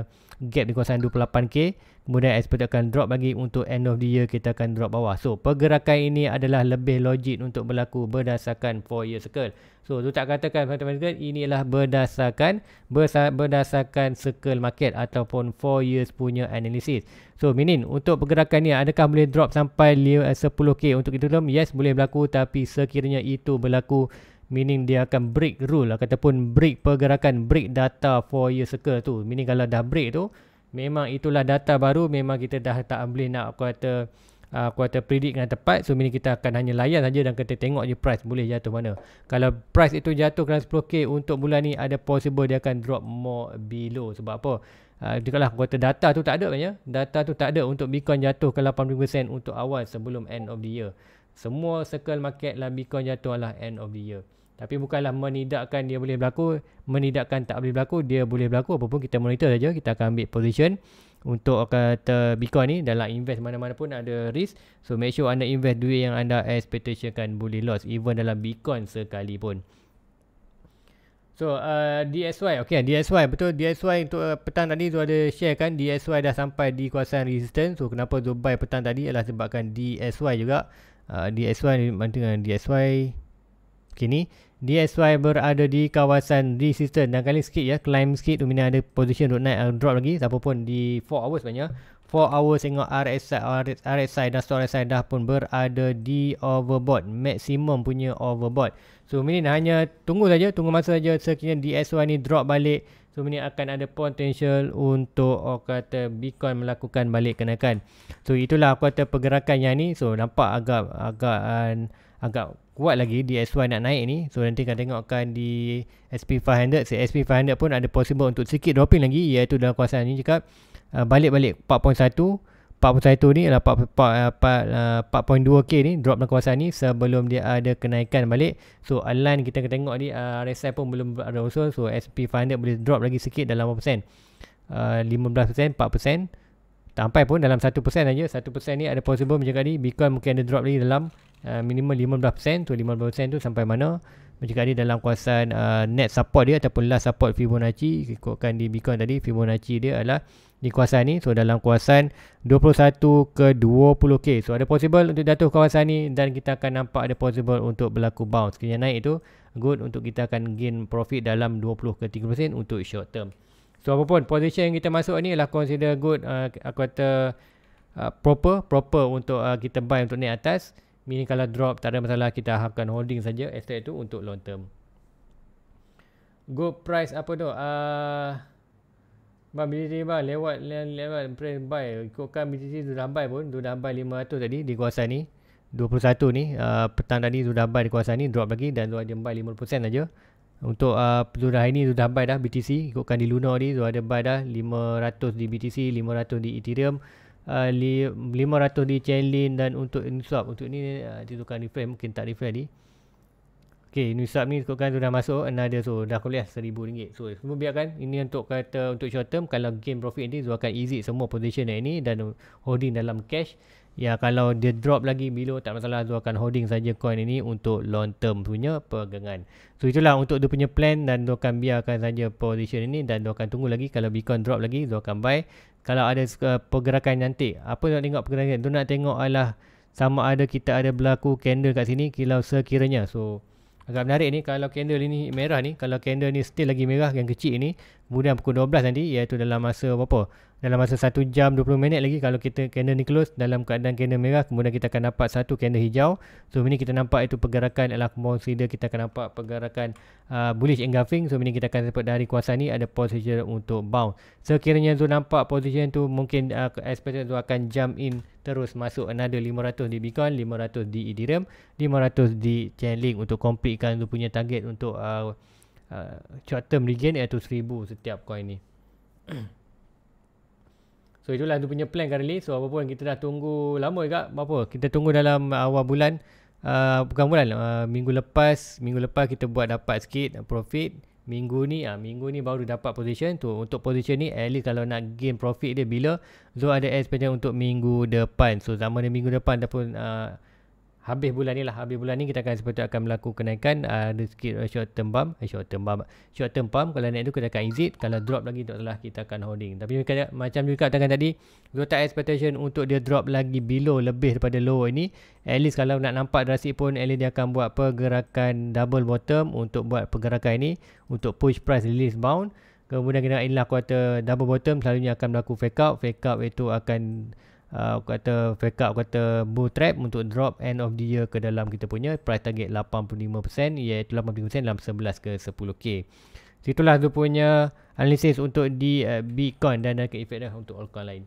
gap di kawasan 28k kemudian expert akan drop lagi untuk end of the year kita akan drop bawah so pergerakan ini adalah lebih logik untuk berlaku berdasarkan 4 year circle so tu tak katakan fundamental inilah berdasarkan berdasarkan circle market ataupun 4 years punya analysis so minin untuk pergerakan ni adakah boleh drop sampai 10k eh, untuk kita belum yes boleh berlaku tapi sekiranya itu berlaku meaning dia akan break rule lah, ataupun break pergerakan break data for your circle tu meaning kalau dah break tu memang itulah data baru memang kita dah tak boleh nak kuota uh, ah, kuota predict dengan tepat so meaning kita akan hanya layan saja dan kita tengok je price boleh jatuh mana kalau price itu jatuh kelas 10k untuk bulan ni ada possible dia akan drop more below sebab apa uh, ah, dekatlah kuota data tu tak ada banyak data tu tak ada untuk bitcoin jatuh ke 80% untuk awal sebelum end of the year semua circle market lah Bitcoin jatuh lah end of the year. Tapi bukanlah menidakkan dia boleh berlaku, menidakkan tak boleh berlaku, dia boleh berlaku apapun kita monitor saja, kita akan ambil position untuk uh, kata Bitcoin ni dalam invest mana-mana pun ada risk. So make sure anda invest duit yang anda expectationkan boleh loss even dalam Bitcoin sekalipun. So uh, DSY, okay DSY betul DSY untuk uh, petang tadi tu ada share kan DSY dah sampai di kawasan resistance. So kenapa tu petang tadi adalah sebabkan DSY juga. Uh, DSY ni dengan DSY. Kini DSY berada di kawasan resistance dan kali sikit ya climb sikit tu ada position untuk naik atau drop lagi siapa pun di 4 hours sebenarnya 4 hours tengok RSI RSI dan stock RSI dah pun berada di overbought maksimum punya overbought so minit hanya tunggu saja tunggu masa saja sekiranya DSY ni drop balik So ini akan ada potential untuk oh, kata Bitcoin melakukan balik kenaikan. So itulah aku kata pergerakan yang ni. So nampak agak agak uh, agak kuat lagi di S1 nak naik ni so nanti kita tengokkan di SP500 so SP500 pun ada possible untuk sikit dropping lagi iaitu dalam kuasa ni cakap uh, balik-balik 4.1 4.1 ni adalah 4.2k uh, uh, ni drop dalam kuasa ni sebelum dia ada kenaikan balik so align kita akan tengok ni uh, RSI pun belum ada usul so SP500 boleh drop lagi sikit dalam 1% uh, 15% 4% tak sampai pun dalam 1% saja 1% ni ada possible macam ni Bitcoin mungkin ada drop lagi dalam Uh, minimal 15% tu 15% tu sampai mana jika ada dalam kawasan uh, net support dia ataupun last support Fibonacci ikutkan di Bitcoin tadi Fibonacci dia adalah di kawasan ni so dalam kawasan 21 ke 20k so ada possible untuk jatuh kawasan ni dan kita akan nampak ada possible untuk berlaku bounce kena naik tu good untuk kita akan gain profit dalam 20 ke 30% untuk short term so apa pun position yang kita masuk ni adalah consider good uh, aku kata uh, proper proper untuk uh, kita buy untuk naik atas Meaning kalau drop tak ada masalah kita harapkan holding saja asset itu untuk long term. Good price apa tu? Uh, bang BTC bang lewat lewat, lewat price buy ikutkan BTC tu dah buy pun tu dah buy 500 tadi di kuasa ni 21 ni uh, petang tadi sudah buy di kuasa ni drop lagi dan tu ada buy 50% aja Untuk uh, sudah hari ni sudah buy dah BTC ikutkan di Luna ni tu ada buy dah 500 di BTC 500 di Ethereum 500 ah, di Chainlink dan untuk Uniswap untuk ni ah, ditukar uh, reframe mungkin tak reframe ni Okay, Uniswap ni sekutkan tu dah masuk another so dah kuliah RM1,000 so semua biarkan ini untuk kata untuk short term kalau gain profit ni Zul akan easy semua position yang ni dan holding dalam cash Ya kalau dia drop lagi below tak masalah Zul akan holding saja coin ini untuk long term punya pegangan. So itulah untuk dia punya plan dan Zul akan biarkan saja position ini dan Zul akan tunggu lagi kalau Bitcoin drop lagi Zul akan buy. Kalau ada uh, pergerakan nanti apa nak tengok pergerakan tu nak tengok adalah sama ada kita ada berlaku candle kat sini kalau sekiranya. So agak menarik ni kalau candle ini merah ni kalau candle ni still lagi merah yang kecil ini kemudian pukul 12 nanti iaitu dalam masa berapa? dalam masa satu jam 20 minit lagi kalau kita candle ni close dalam keadaan candle merah kemudian kita akan dapat satu candle hijau so ini kita nampak itu pergerakan adalah consider kita akan nampak pergerakan uh, bullish engulfing so ini kita akan dapat dari kuasa ni ada position untuk bounce sekiranya so, tu nampak position tu mungkin uh, expectation tu akan jump in terus masuk another 500 di Bitcoin 500 di Ethereum 500 di Chainlink untuk completekan tu punya target untuk uh, uh, short term regain iaitu 1000 setiap coin ni *coughs* So itulah tu punya plan currently. So apa pun kita dah tunggu lama juga. Apa? Kita tunggu dalam awal bulan. Uh, bukan bulan. Uh, minggu lepas. Minggu lepas kita buat dapat sikit profit. Minggu ni ah uh, minggu ni baru dapat position tu. Untuk position ni at least kalau nak gain profit dia bila Zul ada expectation untuk minggu depan. So zaman minggu depan ataupun uh, habis bulan ni lah habis bulan ni kita akan seperti akan melakukan kenaikan uh, ada uh, short term pump eh, short term pump short term pump kalau naik tu kita akan exit kalau drop lagi tak salah kita akan holding tapi macam juga katakan tadi kita tak expectation untuk dia drop lagi below lebih daripada low ini at least kalau nak nampak drastic pun at least dia akan buat pergerakan double bottom untuk buat pergerakan ini untuk push price release bound kemudian kita inilah quarter double bottom selalunya akan berlaku fake out fake out itu akan uh, kata fake out kata bull trap untuk drop end of the year ke dalam kita punya price target 85% iaitu 85% dalam 11 ke 10k itulah tu punya analisis untuk di uh, bitcoin dan ada efek dah untuk altcoin lain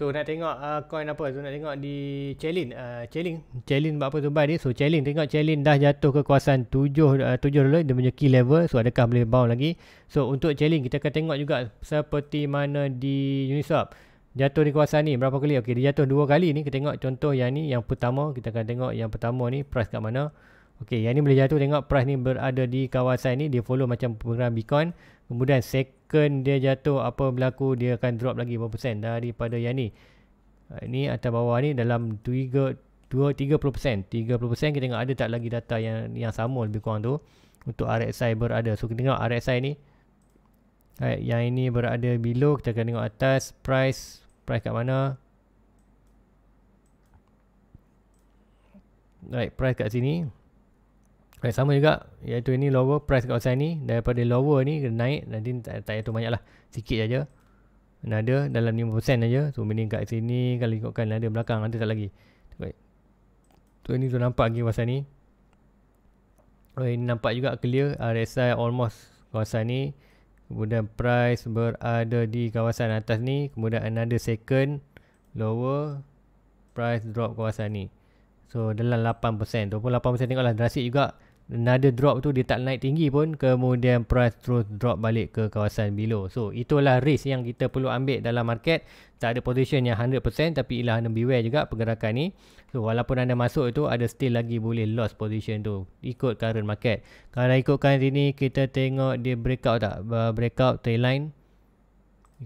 So nak tengok uh, coin apa So nak tengok di challenge uh, Challenge Challenge buat apa tu buy ni So challenge tengok challenge dah jatuh ke kawasan 7 uh, 7 dulu Dia punya key level So adakah boleh bound lagi So untuk challenge kita akan tengok juga Seperti mana di Uniswap Jatuh di kawasan ni berapa kali Okay dia jatuh dua kali ni Kita tengok contoh yang ni Yang pertama kita akan tengok yang pertama ni Price kat mana Okey, yang ni boleh jatuh tengok price ni berada di kawasan ni dia follow macam program Bitcoin kemudian second dia jatuh apa berlaku dia akan drop lagi berapa persen daripada yang ni ah, ni atas bawah ni dalam 30 persen 30 persen kita tengok ada tak lagi data yang yang sama lebih kurang tu untuk RSI berada so kita tengok RSI ni right, yang ini berada below kita akan tengok atas price price kat mana right price kat sini Baik, sama juga iaitu ini lower price kat kawasan ni daripada lower ni kena naik nanti tak, tak itu tu banyak lah sikit saja nada dalam 5% saja so mending kat sini kalau ikutkan nada belakang ada tak lagi baik tu ini tu nampak lagi kawasan ni baik, oh, ini nampak juga clear RSI almost kawasan ni kemudian price berada di kawasan atas ni kemudian another second lower price drop kawasan ni so dalam 8% tu pun 8% tengoklah drastic juga nada drop tu dia tak naik tinggi pun kemudian price terus drop balik ke kawasan below so itulah risk yang kita perlu ambil dalam market tak ada position yang 100% tapi ialah anda beware juga pergerakan ni so walaupun anda masuk itu ada still lagi boleh loss position tu ikut current market kalau ikutkan sini kita tengok dia breakout tak breakout trail line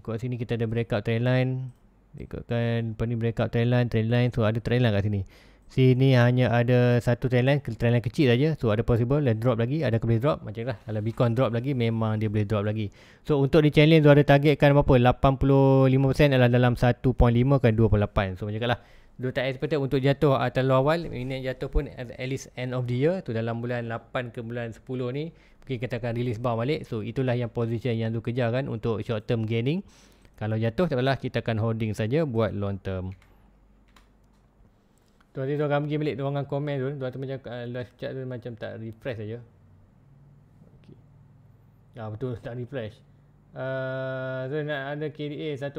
ikut sini kita ada breakout trail line ikutkan apa ni breakout trail line trail line so ada trail line kat sini sini hanya ada satu trendline trendline kecil saja so ada possible dan drop lagi ada boleh drop macam lah kalau Bitcoin drop lagi memang dia boleh drop lagi so untuk di challenge tu ada targetkan berapa 85% adalah dalam 1.5 ke 2.8 so macam lah dua tak expected untuk jatuh atau awal ini jatuh pun at least end of the year tu dalam bulan 8 ke bulan 10 ni mungkin kita akan release bar balik so itulah yang position yang tu kejar kan untuk short term gaining kalau jatuh tak apalah kita akan holding saja buat long term Tuan tu tuan pergi balik ruangan komen tu. Tuan macam uh, live chat tu macam tak refresh saja. Okey. Ah betul *laughs* tak refresh. Uh, so nak ada KDA 1.5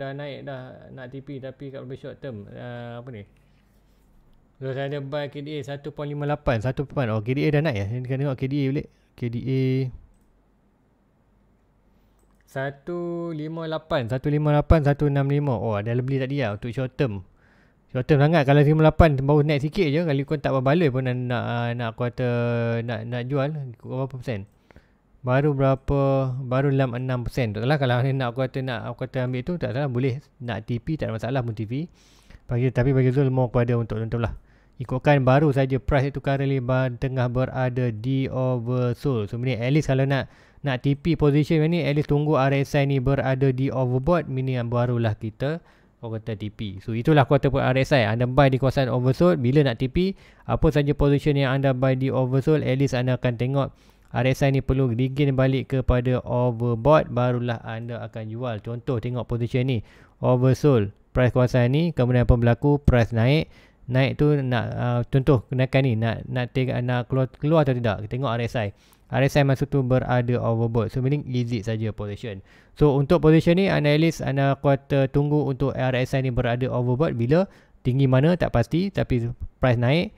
dah naik dah nak TP tapi kat lebih short term uh, apa ni so saya ada buy KDA 1.58 1.8 oh KDA dah naik ya ni kena tengok KDA balik KDA 158 158 165 oh ada beli tadi lah untuk short term Short-term sangat kalau 98 baru naik sikit je kali kau tak berbaloi pun nak nak, nak nak nak jual berapa persen? Baru berapa baru dalam 6%. Taklah kalau nak quarter nak quarter ambil tu tak salah boleh nak TP tak ada masalah pun TP. Bagi tapi bagi Zul more kepada untuk tentulah. Ikutkan baru saja price itu currently bar, tengah berada di oversold. So ni at least kalau nak nak TP position ni at least tunggu RSI ni berada di overbought mini yang barulah kita orang kata TP. So itulah kuota RSI. Anda buy di kawasan oversold bila nak TP, apa saja position yang anda buy di oversold, at least anda akan tengok RSI ni perlu regain balik kepada overbought barulah anda akan jual. Contoh tengok position ni oversold. Price kawasan ni kemudian apa berlaku? Price naik. Naik tu nak uh, contoh kenaikan ni nak nak, nak keluar, keluar atau tidak? Tengok RSI. RSI masa tu berada overbought. So meaning exit saja position. So untuk position ni analis anda kuota eh, tunggu untuk RSI ni berada overbought bila tinggi mana tak pasti tapi price naik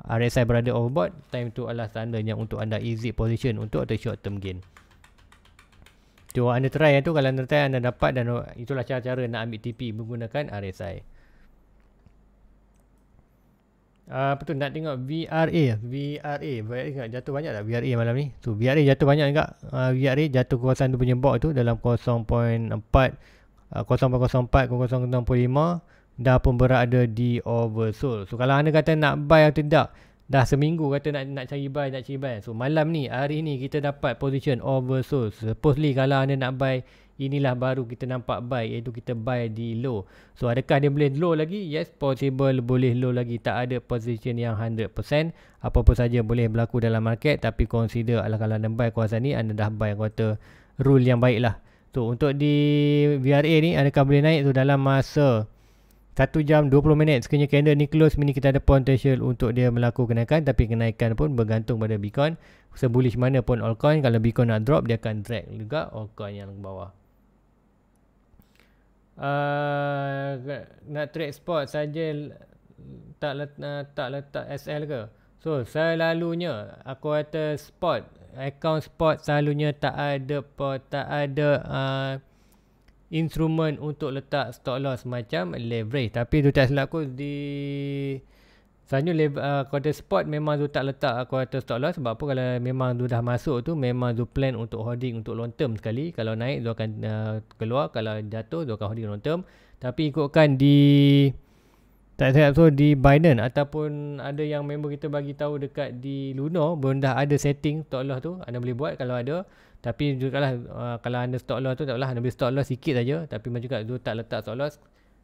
RSI berada overbought time tu adalah tanda yang untuk anda exit position untuk atau short term gain. Tu anda try yang tu kalau anda try anda dapat dan itulah cara-cara nak ambil TP menggunakan RSI apa ah, tu nak tengok VRA VRA banyak ingat jatuh banyak tak VRA malam ni tu VRA jatuh banyak juga uh, ah, VRA jatuh kuasa tu punya box tu dalam 0.4 uh, 0.04 0.065 dah pun berada di oversold so kalau anda kata nak buy atau tidak dah seminggu kata nak nak cari buy nak cari buy so malam ni hari ni kita dapat position oversold supposedly kalau anda nak buy inilah baru kita nampak buy iaitu kita buy di low. So adakah dia boleh low lagi? Yes, possible boleh low lagi. Tak ada position yang 100%. Apa-apa saja boleh berlaku dalam market tapi consider adalah kalau anda buy kawasan ni anda dah buy kuasa rule yang baik lah. So untuk di VRA ni adakah boleh naik tu dalam masa 1 jam 20 minit sekiranya candle ni close mini kita ada potential untuk dia melakukan kenaikan tapi kenaikan pun bergantung pada Bitcoin sebullish mana pun altcoin kalau Bitcoin nak drop dia akan drag juga altcoin yang ke bawah Ah, nak trade spot saja ah, tak letak, tak letak SL ke? So selalunya aku kata spot account spot selalunya tak ada tak ada uh, instrument untuk letak stop loss macam leverage tapi tu tak selaku di Selalunya uh, quarter spot memang tu tak letak quarter stop loss sebab apa kalau memang tu dah masuk tu memang tu plan untuk holding untuk long term sekali. Kalau naik tu akan uh, keluar, kalau jatuh tu akan holding long term. Tapi ikutkan di tak saya tahu di Biden ataupun ada yang member kita bagi tahu dekat di Luno belum dah ada setting stop loss tu anda boleh buat kalau ada tapi juga lah uh, kalau anda stop loss tu taklah anda boleh stop loss sikit saja tapi macam juga tu tak letak stop loss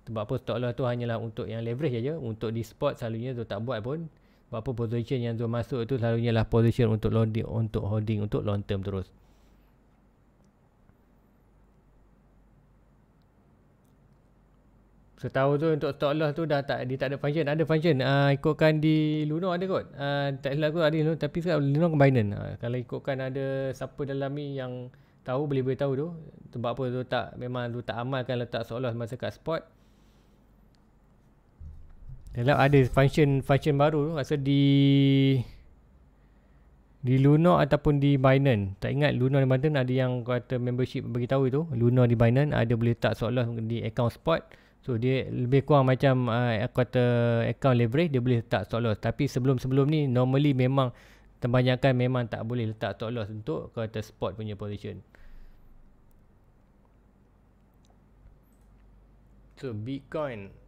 sebab apa stock loss tu hanyalah untuk yang leverage saja. untuk di spot selalunya tu tak buat pun sebab apa position yang tu masuk tu selalunya lah position untuk loading untuk holding untuk long term terus setahu tu untuk stock loss tu dah tak dia tak ada function ada function uh, ikutkan di Luno ada kot uh, tak silap aku ada Luno tapi sekarang Luno ke Binance uh, kalau ikutkan ada siapa dalam ni yang tahu boleh beritahu tu sebab apa tu tak memang tu tak amalkan letak stock loss masa kat spot Telap ada function function baru tu rasa di di Luna ataupun di Binance. Tak ingat Luna di Binance ada yang kata membership bagi tahu tu. Luna di Binance ada boleh tak seolah di account spot. So dia lebih kurang macam uh, kata account leverage dia boleh tak stop Tapi sebelum-sebelum ni normally memang kebanyakan memang tak boleh letak stop loss untuk kata spot punya position. So Bitcoin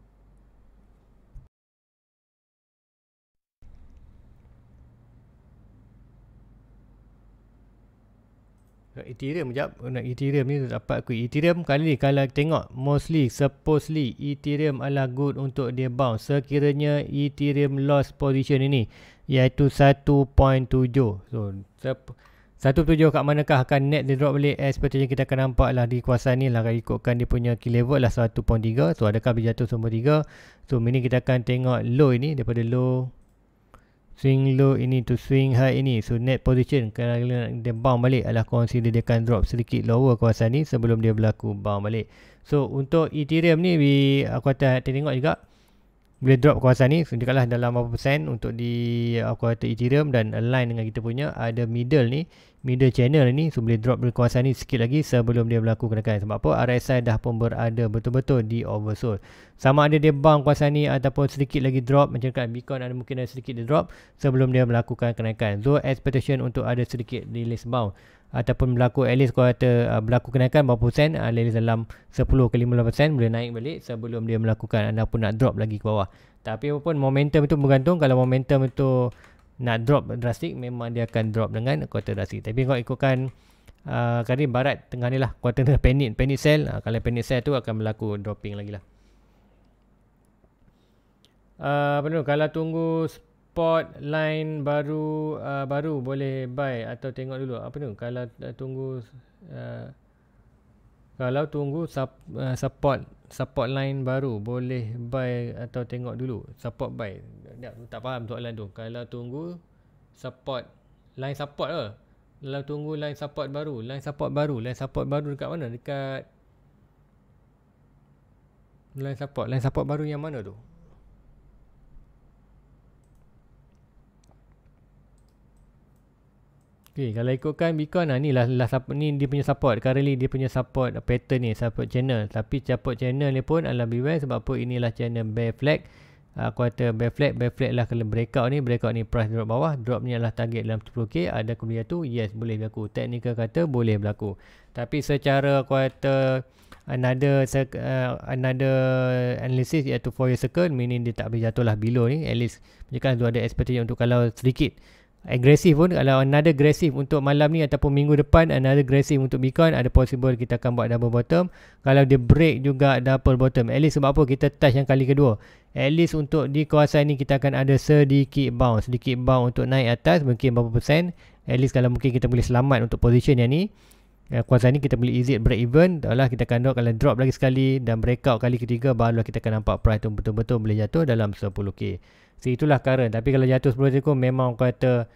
Ethereum jap nak Ethereum ni dapat aku Ethereum kali ni kalau tengok mostly supposedly Ethereum adalah good untuk dia bounce sekiranya Ethereum lost position ini iaitu 1.7 so 1.7 kat manakah akan net dia drop balik as eh, seperti yang kita akan nampak lah di kuasa ni lah ikutkan dia punya key level lah 1.3 so adakah dia jatuh 1.3 so mini kita akan tengok low ini daripada low swing low ini to swing high ini so net position kalau dia bound balik adalah consider dia akan drop sedikit lower kawasan ni sebelum dia berlaku bound balik so untuk ethereum ni we aku akan tengok juga boleh drop kuasa ni tunjukkanlah dalam berapa persen untuk di aku kata ethereum dan align dengan kita punya ada middle ni middle channel ni so boleh drop kawasan ni sikit lagi sebelum dia berlaku kenaikan sebab apa RSI dah pun berada betul-betul di oversold sama ada dia bang kuasa ni ataupun sedikit lagi drop macam kan Bitcoin ada mungkin ada sedikit dia drop sebelum dia melakukan kenaikan so expectation untuk ada sedikit release bound ataupun berlaku at least kau kata uh, berlaku kenaikan berapa persen uh, at least dalam 10 ke 15 persen boleh naik balik sebelum dia melakukan anda pun nak drop lagi ke bawah tapi apa pun momentum itu bergantung kalau momentum itu nak drop drastik memang dia akan drop dengan kuota drastik tapi kalau ikutkan uh, kali barat tengah ni lah kuota tengah panic panic sell uh, kalau panic sell tu akan berlaku dropping lagi lah uh, kalau tunggu support line baru uh, baru boleh buy atau tengok dulu apa tu kalau uh, tunggu uh, kalau tunggu sup, uh, support support line baru boleh buy atau tengok dulu support buy tak, tak faham soalan tu kalau tunggu support line support ke kalau tunggu line support baru line support baru line support baru dekat mana dekat line support line support baru yang mana tu Okay, kalau ikutkan Bitcoin ah ni lah, lah ni dia punya support. Currently dia punya support pattern ni, support channel. Tapi support channel ni pun adalah beware sebab apa inilah channel bear flag. Uh, ah, quarter bear flag, bear flag lah kalau breakout ni, breakout ni price drop bawah, drop ni adalah target dalam 10k, ada kemudian tu, yes boleh berlaku, technical kata boleh berlaku. Tapi secara quarter, another uh, another analysis iaitu 4 year circle, meaning dia tak boleh jatuh lah below ni, at least, dia kan ada expectation untuk kalau sedikit, agresif pun kalau another agresif untuk malam ni ataupun minggu depan another agresif untuk Bitcoin ada possible kita akan buat double bottom kalau dia break juga double bottom at least sebab apa kita touch yang kali kedua at least untuk di kawasan ni kita akan ada sedikit bounce sedikit bounce untuk naik atas mungkin berapa persen at least kalau mungkin kita boleh selamat untuk position yang ni Eh, kuasa ni kita boleh exit break even taklah kita akan kalau drop lagi sekali dan breakout kali ketiga barulah kita akan nampak price tu betul-betul boleh jatuh dalam 10k so itulah current tapi kalau jatuh 10 k memang kau kata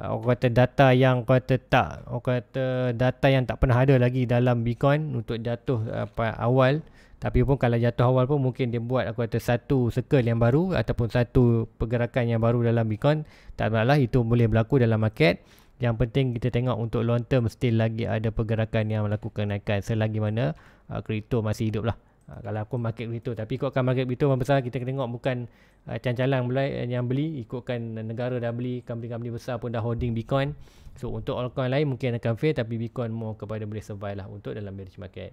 uh, eh, kau kata data yang kau kata tak kau kata data yang tak pernah ada lagi dalam bitcoin untuk jatuh eh, apa awal tapi pun kalau jatuh awal pun mungkin dia buat aku kata satu circle yang baru ataupun satu pergerakan yang baru dalam bitcoin tak malah itu boleh berlaku dalam market yang penting kita tengok untuk long term still lagi ada pergerakan yang melakukan naikkan. selagi mana uh, kripto masih hidup lah uh, kalau aku market kripto tapi ikutkan market kripto besar kita tengok bukan uh, cancalan mulai eh, yang beli ikutkan negara dah beli company-company besar pun dah holding bitcoin so untuk altcoin lain mungkin akan fail tapi bitcoin more kepada boleh survive lah untuk dalam bearish market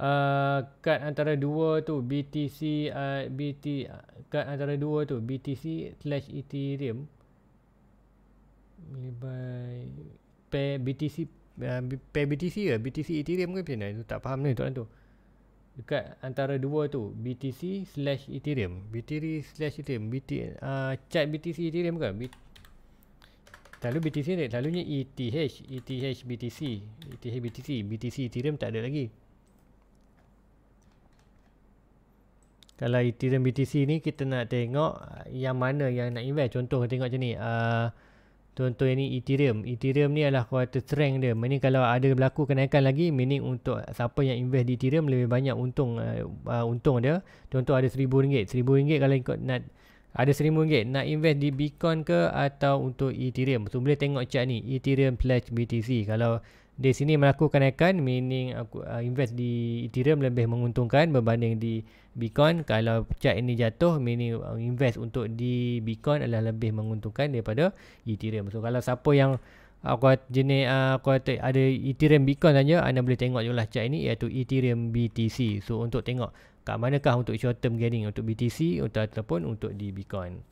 Uh, kad antara dua tu BTC uh, BT, uh, kad antara dua tu BTC slash Ethereum boleh buy pair BTC uh, pair BTC ke BTC Ethereum ke macam tu tak faham ni tuan tu dekat antara dua tu BTC slash Ethereum BTC slash Ethereum BT, uh, chat BTC Ethereum ke B, lalu BTC ni lalunya ETH ETH BTC ETH BTC BTC Ethereum tak ada lagi kalau Ethereum BTC ni kita nak tengok yang mana yang nak invest contoh tengok macam ni uh, contoh yang ni Ethereum. Ethereum ni adalah quarter strength dia. Ini kalau ada berlaku kenaikan lagi, meaning untuk siapa yang invest di Ethereum lebih banyak untung eh, uh, untung dia. Contoh ada RM1000. RM1000 kalau ikut nak ada RM1000 nak invest di Bitcoin ke atau untuk Ethereum. So boleh tengok chart ni, Ethereum pledge BTC. Kalau di sini melakukan kenaikan, meaning aku uh, invest di Ethereum lebih menguntungkan berbanding di Bitcoin kalau chart ini jatuh mini uh, invest untuk di Bitcoin adalah lebih menguntungkan daripada Ethereum. So kalau siapa yang aku uh, jenis aku uh, ada Ethereum Bitcoin saja anda boleh tengok jugalah chart ini iaitu Ethereum BTC. So untuk tengok kat manakah untuk short term gaining untuk BTC atau ataupun untuk di Bitcoin.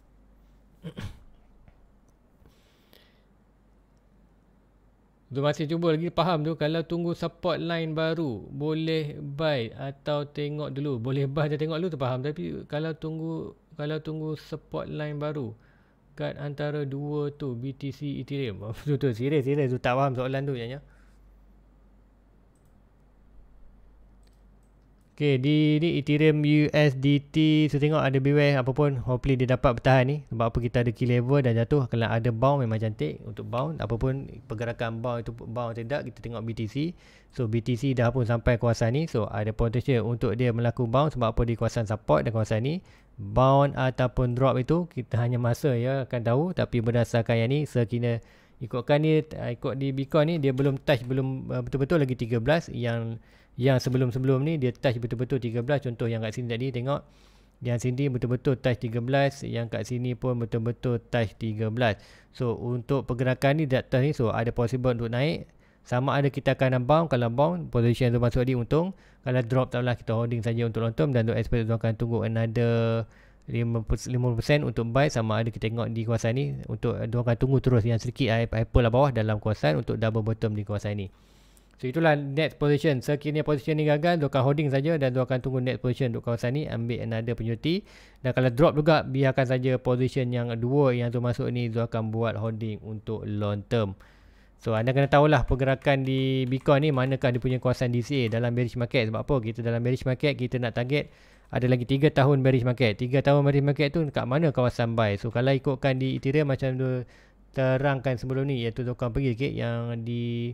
Zul masih cuba lagi faham tu kalau tunggu support line baru boleh buy atau tengok dulu boleh buy dan tengok dulu tu faham tapi kalau tunggu kalau tunggu support line baru kat antara dua tu BTC Ethereum *laughs* betul tu serius serius tu tak faham soalan tu jangan ya, Okay, di, di Ethereum USDT Saya tengok ada beware pun, Hopefully dia dapat bertahan ni Sebab apa kita ada key level dan jatuh Kena ada bound memang cantik Untuk bound apa pun pergerakan bound itu Bound tidak Kita tengok BTC So BTC dah pun sampai kuasa ni So ada potential untuk dia melaku bound Sebab apa di kawasan support dan kuasa ni Bound ataupun drop itu Kita hanya masa ya akan tahu Tapi berdasarkan yang ni Sekiranya ikutkan ni uh, Ikut di Bitcoin ni Dia belum touch Belum uh, betul-betul lagi 13 Yang yang sebelum-sebelum ni dia touch betul-betul 13 contoh yang kat sini tadi tengok yang sini betul-betul touch 13 yang kat sini pun betul-betul touch 13 so untuk pergerakan ni dia touch ni so ada possible untuk naik sama ada kita akan bound kalau bound position tu masuk tadi untung kalau drop taklah kita holding saja untuk long term dan untuk expect tu akan tunggu another 50%, 50% untuk buy sama ada kita tengok di kawasan ni untuk dia akan tunggu terus yang sedikit apple lah bawah dalam kawasan untuk double bottom di kawasan ni So itulah net position. Sekiranya position ni gagal, dia akan holding saja dan dia akan tunggu net position untuk kawasan ni ambil another penyuti. Dan kalau drop juga, biarkan saja position yang dua yang tu masuk ni dia akan buat holding untuk long term. So anda kena tahulah pergerakan di Bitcoin ni manakah dia punya kawasan DCA dalam bearish market. Sebab apa? Kita dalam bearish market, kita nak target ada lagi 3 tahun bearish market. 3 tahun bearish market tu dekat mana kawasan buy. So kalau ikutkan di Ethereum macam tu terangkan sebelum ni iaitu akan pergi sikit yang di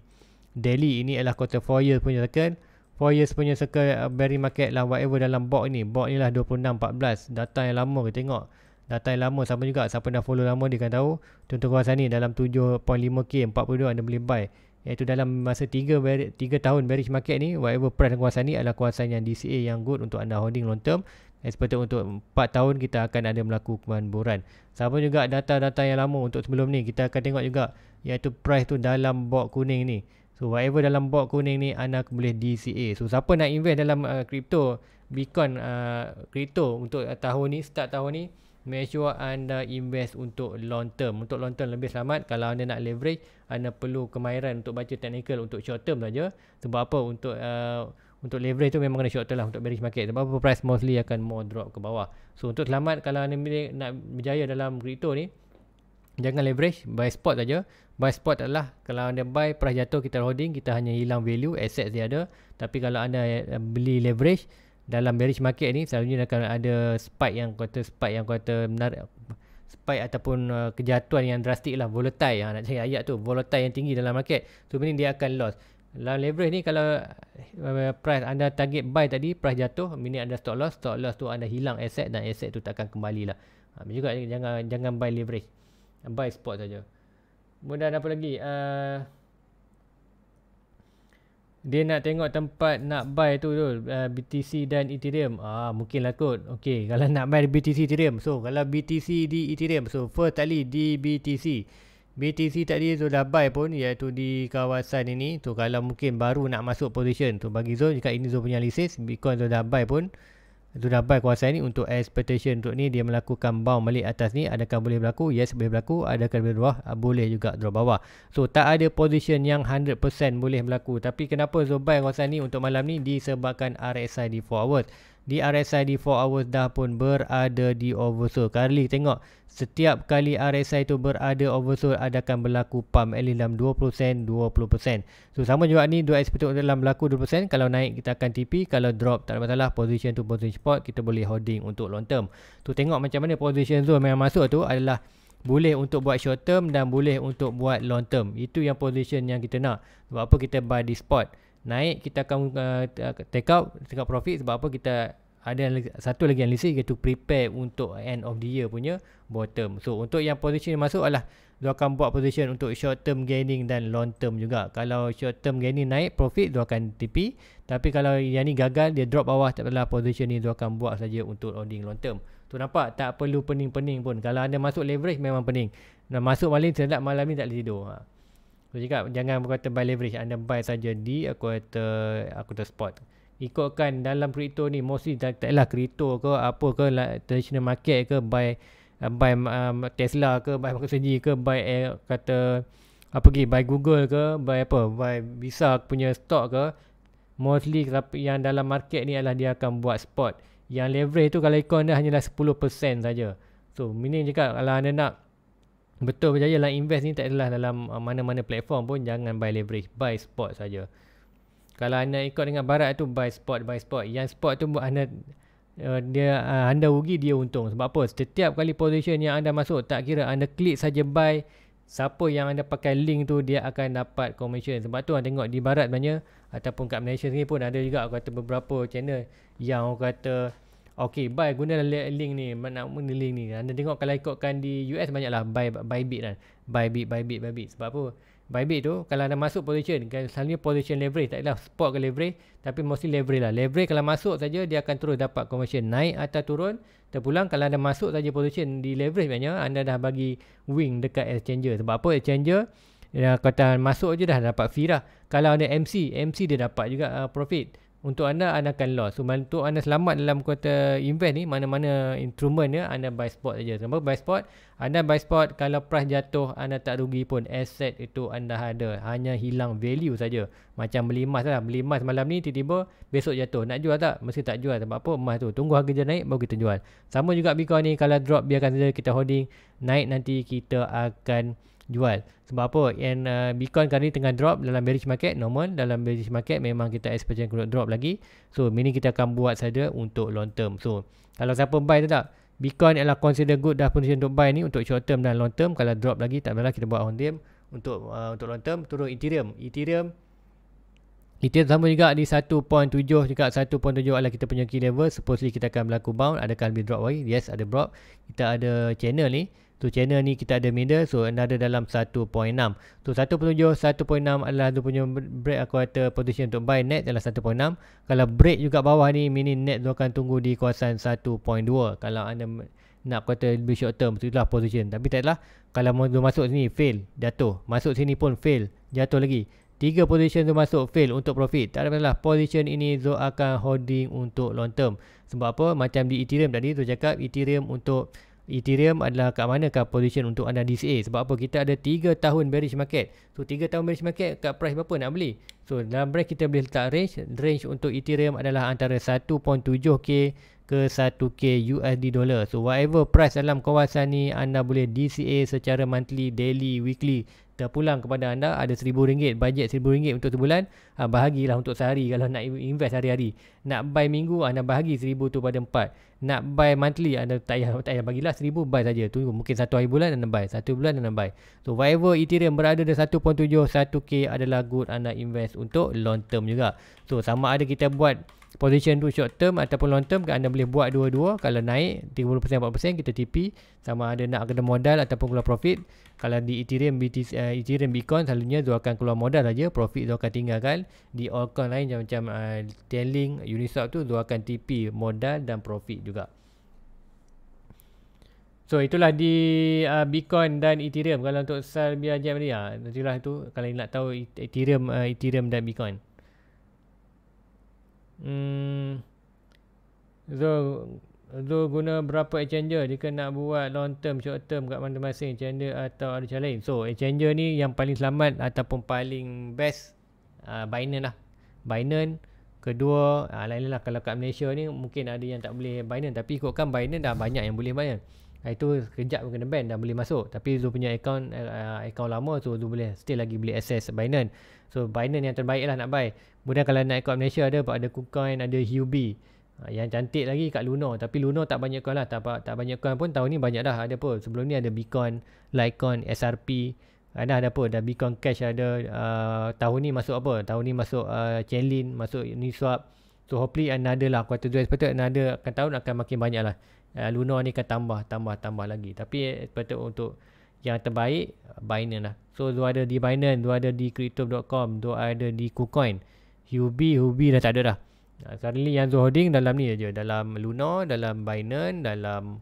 Delhi ini adalah kota four years punya circle four years punya circle uh, bearing market lah whatever dalam box ni box ni lah 2614 data yang lama kita tengok data yang lama sama juga siapa dah follow lama dia akan tahu contoh kawasan ni dalam 7.5k 42 anda boleh buy iaitu dalam masa 3, 3 tahun bearish market ni whatever price kuasa ni adalah kawasan yang DCA yang good untuk anda holding long term seperti untuk 4 tahun kita akan ada melakukan kemamburan sama juga data-data yang lama untuk sebelum ni kita akan tengok juga iaitu price tu dalam box kuning ni So whatever dalam bot kuning ni anda boleh DCA. So siapa nak invest dalam uh, crypto, Bitcoin uh, crypto untuk uh, tahun ni, start tahun ni, make sure anda invest untuk long term. Untuk long term lebih selamat kalau anda nak leverage, anda perlu kemahiran untuk baca technical untuk short term saja. Sebab apa? Untuk uh, untuk leverage tu memang kena short term lah untuk bearish market sebab apa price mostly akan more drop ke bawah. So untuk selamat kalau anda nak berjaya dalam crypto ni, jangan leverage buy spot saja buy spot adalah kalau anda buy price jatuh kita holding kita hanya hilang value asset dia ada tapi kalau anda eh, beli leverage dalam bearish market ni selalunya akan ada spike yang kata spike yang kata menarik spike ataupun uh, kejatuhan yang drastik lah volatile ha, nak cari ayat tu volatile yang tinggi dalam market so meaning dia akan loss dalam leverage ni kalau uh, price anda target buy tadi price jatuh meaning anda stop loss stop loss tu anda hilang asset dan asset tu takkan kembali lah ha, juga jangan jangan buy leverage buy spot saja. Kemudian apa lagi? Uh, dia nak tengok tempat nak buy tu tu uh, BTC dan Ethereum. Ah mungkin lah kot. Okey, *laughs* kalau nak buy BTC Ethereum. So kalau BTC di Ethereum. So first tali di BTC. BTC tadi tu dah buy pun iaitu di kawasan ini. Tu kalau mungkin baru nak masuk position tu bagi zone jika ini zone punya analysis Bitcoin tu dah buy pun tu dah kuasa ini untuk expectation untuk ni dia melakukan bounce balik atas ni adakah boleh berlaku yes boleh berlaku adakah boleh bawah ah, boleh juga drop bawah so tak ada position yang 100% boleh berlaku tapi kenapa Zobai kuasa ni untuk malam ni disebabkan RSI di forward di RSI di 4 hours dah pun berada di oversold. Kali tengok setiap kali RSI itu berada oversold ada akan berlaku pump at least dalam 20% 20%. So sama juga ni dua sp tu dalam berlaku 20% kalau naik kita akan TP kalau drop tak ada masalah position tu position spot kita boleh holding untuk long term. Tu so, tengok macam mana position tu. yang masuk tu adalah boleh untuk buat short term dan boleh untuk buat long term. Itu yang position yang kita nak. Sebab apa kita buy di spot naik kita akan uh, take out take out profit sebab apa kita ada satu lagi analisis iaitu prepare untuk end of the year punya bottom. So untuk yang position yang masuk adalah dia akan buat position untuk short term gaining dan long term juga. Kalau short term gaining naik profit dia akan tipi, tapi kalau yang ni gagal dia drop bawah tak adalah position ni dia akan buat saja untuk holding long term. Tu nampak tak perlu pening-pening pun. Kalau anda masuk leverage memang pening. Dan masuk malam tidak malam ni tak boleh tidur. Ha. Aku cakap jangan berkata buy leverage anda buy saja di quarter quarter spot. Ikutkan dalam crypto ni mostly tak taklah crypto ke apa ke like, traditional market ke buy uh, buy um, Tesla ke buy Microsoft ke buy eh, kata apa uh, lagi buy Google ke buy apa buy Visa punya stock ke mostly yang dalam market ni adalah dia akan buat spot. Yang leverage tu kalau ikut anda hanyalah 10% saja. So, mini cakap kalau anda nak betul berjaya lah invest ni tak adalah dalam uh, mana-mana platform pun jangan buy leverage buy spot saja kalau anda ikut dengan barat tu buy spot buy spot yang spot tu anda uh, dia uh, anda rugi dia untung sebab apa setiap kali position yang anda masuk tak kira anda klik saja buy siapa yang anda pakai link tu dia akan dapat commission sebab tu anda tengok di barat banyak ataupun kat Malaysia sendiri pun ada juga aku kata beberapa channel yang orang kata Okay, buy guna link ni, mana guna link ni. Anda tengok kalau ikutkan di US banyaklah buy buy bit kan. Buy bit, buy bit, buy bit. Sebab apa? Buy bit tu kalau anda masuk position kan selalunya position leverage tak adalah spot ke leverage tapi mostly leverage lah. Leverage kalau masuk saja dia akan terus dapat conversion naik atau turun. Terpulang kalau anda masuk saja position di leverage maknanya anda dah bagi wing dekat exchanger. Sebab apa exchanger? Ya, kata masuk je dah dapat fee dah. Kalau ada MC, MC dia dapat juga uh, profit untuk anda anda akan loss. So untuk anda selamat dalam kuota invest ni mana-mana instrumen ya anda buy spot saja. Sebab buy spot anda buy spot kalau price jatuh anda tak rugi pun aset itu anda ada hanya hilang value saja. Macam beli emas lah. Beli emas malam ni tiba-tiba besok jatuh. Nak jual tak? Mesti tak jual sebab apa emas tu. Tunggu harga dia naik baru kita jual. Sama juga Bitcoin ni kalau drop biarkan saja kita holding. Naik nanti kita akan jual. Sebab apa? And uh, Bitcoin kali tengah drop dalam bearish market normal. Dalam bearish market memang kita expect akan drop lagi. So, mini kita akan buat saja untuk long term. So, kalau siapa buy tu tak? Bitcoin adalah consider good dah position untuk buy ni untuk short term dan long term. Kalau drop lagi tak apalah kita buat on term untuk uh, untuk long term turun Ethereum. Ethereum Ethereum sama juga di 1.7 juga 1.7 adalah kita punya key level. Supposedly kita akan berlaku bound. Adakah lebih drop lagi? Yes, ada drop. Kita ada channel ni. So channel ni kita ada middle so ada dalam 1.6. So 1.7 1.6 adalah tu punya break aku kata position untuk buy net adalah 1.6. Kalau break juga bawah ni mini net tu akan tunggu di kawasan 1.2. Kalau anda nak kata lebih short term tu itulah position. Tapi tak adalah kalau mau masuk sini fail, jatuh. Masuk sini pun fail, jatuh lagi. Tiga position tu masuk fail untuk profit. Tak ada masalah. Position ini tu akan holding untuk long term. Sebab apa? Macam di Ethereum tadi tu cakap Ethereum untuk Ethereum adalah kat mana kat position untuk anda DCA sebab apa kita ada 3 tahun bearish market so 3 tahun bearish market kat price berapa nak beli so dalam break kita boleh letak range range untuk Ethereum adalah antara 1.7k ke 1k USD dollar so whatever price dalam kawasan ni anda boleh DCA secara monthly daily weekly dah pulang kepada anda ada rm ringgit, bajet rm ringgit untuk sebulan ha, bahagilah untuk sehari *laughs* kalau nak invest hari-hari nak buy minggu anda bahagi rm tu pada empat nak buy monthly anda tak payah, tak payah bagilah RM1,000 buy saja tu mungkin satu hari bulan anda buy satu bulan anda buy so whatever Ethereum berada di 1.7 1K adalah good anda invest untuk long term juga so sama ada kita buat position tu short term ataupun long term anda boleh buat dua-dua kalau naik 30% 40% kita TP sama ada nak kena modal ataupun keluar profit kalau di Ethereum BTC uh, eh, Ethereum Bitcoin selalunya dia akan keluar modal saja profit dia akan tinggalkan di altcoin lain macam macam uh, eh, Tenling Uniswap tu dia akan TP modal dan profit juga So itulah di uh, Bitcoin dan Ethereum kalau untuk sell biar jam ni ah, itulah itu. kalau nak tahu Ethereum uh, Ethereum dan Bitcoin. Hmm. So lu guna berapa exchanger jika nak buat long term short term kat mana masing exchanger atau ada cara lain so exchanger ni yang paling selamat ataupun paling best uh, ah, Binance lah Binance kedua uh, lain-lain lah kalau kat Malaysia ni mungkin ada yang tak boleh Binance tapi ikutkan Binance dah banyak yang boleh Binance ah, itu kejap pun kena ban dah boleh masuk tapi lu punya account uh, account lama so lu boleh still lagi boleh access Binance so Binance yang terbaik lah nak buy kemudian kalau nak ikut Malaysia ada ada KuCoin ada Huobi Ha, yang cantik lagi kat Luno, tapi Luno tak banyak coin lah tak, tak banyak coin pun tahun ni banyak dah ada apa sebelum ni ada Bitcoin Litecoin SRP ada ha, ada apa ada Bitcoin Cash ada uh, tahun ni masuk apa tahun ni masuk uh, Chainlink masuk Uniswap so hopefully another lah quarter 2 expected another akan tahun akan makin banyak lah uh, Luna ni akan tambah tambah tambah lagi tapi expected eh, untuk yang terbaik Binance lah so dia ada di Binance dia ada di Crypto.com dia ada di KuCoin Hubi Hubi dah tak ada dah uh, currently yang Zul holding dalam ni aja dalam Luna dalam Binance dalam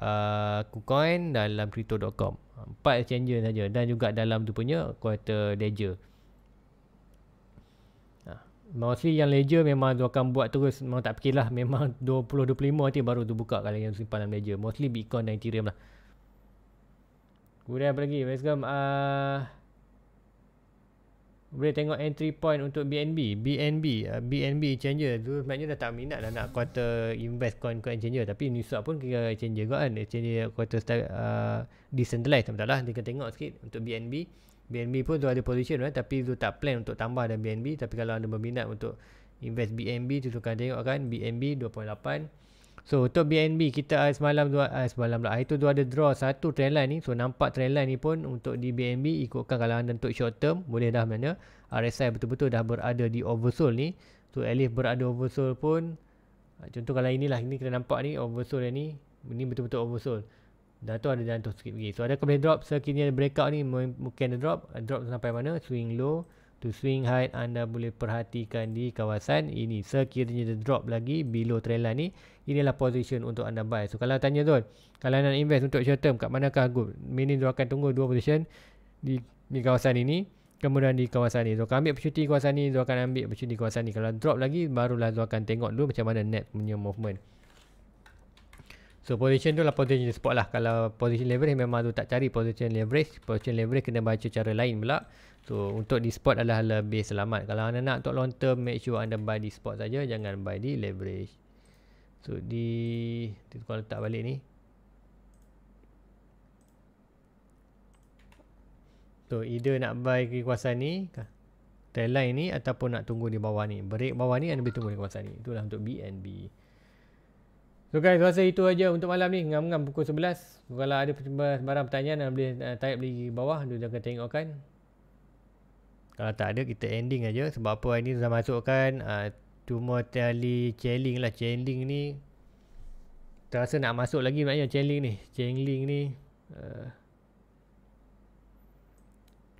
uh, KuCoin dalam crypto.com empat exchange saja dan juga dalam tu punya quarter ledger ah, Mostly yang ledger memang dia akan buat terus memang tak fikirlah *laughs* memang 20 25 nanti baru tu buka kalau yang simpan dalam ledger mostly bitcoin dan ethereum lah kemudian apa lagi Welcome. uh, boleh tengok entry point untuk BNB BNB uh, BNB exchanger Dulu sebenarnya dah tak minat dah nak quarter invest coin coin exchanger tapi Uniswap pun kira exchanger juga kan exchanger quarter start, uh, decentralized tak lah kita tengok sikit untuk BNB BNB pun tu ada position kan tapi tu tak plan untuk tambah dan BNB tapi kalau anda berminat untuk invest BNB tu tukar tengok kan BNB 2.8 So untuk BNB kita uh, semalam dua uh, semalam pula itu dua ada draw satu trend line ni. So nampak trend line ni pun untuk di BNB ikutkan kalau anda untuk short term boleh dah mana RSI betul-betul dah berada di oversold ni. So at least berada oversold pun uh, contoh kalau inilah ini kita nampak ni oversold ni ini betul-betul oversold. Dah tu ada jantung sikit lagi. So ada kena drop sekiranya ada breakout ni mungkin ada drop uh, drop sampai mana swing low to swing height anda boleh perhatikan di kawasan ini sekiranya dia drop lagi below trend line ni inilah position untuk anda buy. So kalau tanya tu, kalau nak invest untuk short term kat manakah good? Meaning dia akan tunggu dua position di, di kawasan ini kemudian di kawasan ni. So kalau ambil opportunity kawasan ni, dia akan ambil opportunity kawasan ni. Kalau drop lagi barulah dia akan tengok dulu macam mana net punya movement. So position tu lah position spot lah. Kalau position leverage memang tu tak cari position leverage. Position leverage kena baca cara lain pula. So untuk di spot adalah lebih selamat. Kalau anda nak untuk long term make sure anda buy di spot saja jangan buy di leverage. So di kita kau letak balik ni. So either nak buy ke kawasan ni tail line ni ataupun nak tunggu di bawah ni. Break bawah ni dan lebih tunggu di kawasan ni. Itulah untuk BNB. So guys, rasa itu aja untuk malam ni. Ngam-ngam pukul 11. Kalau ada sebarang pertanyaan, anda boleh uh, type lagi bawah. Anda jangan tengokkan. Kalau tak ada, kita ending aja. Sebab apa hari ni, saya masukkan uh, cuma tali chainlink lah chainlink ni tak nak masuk lagi maknanya chainlink ni chainlink ni uh,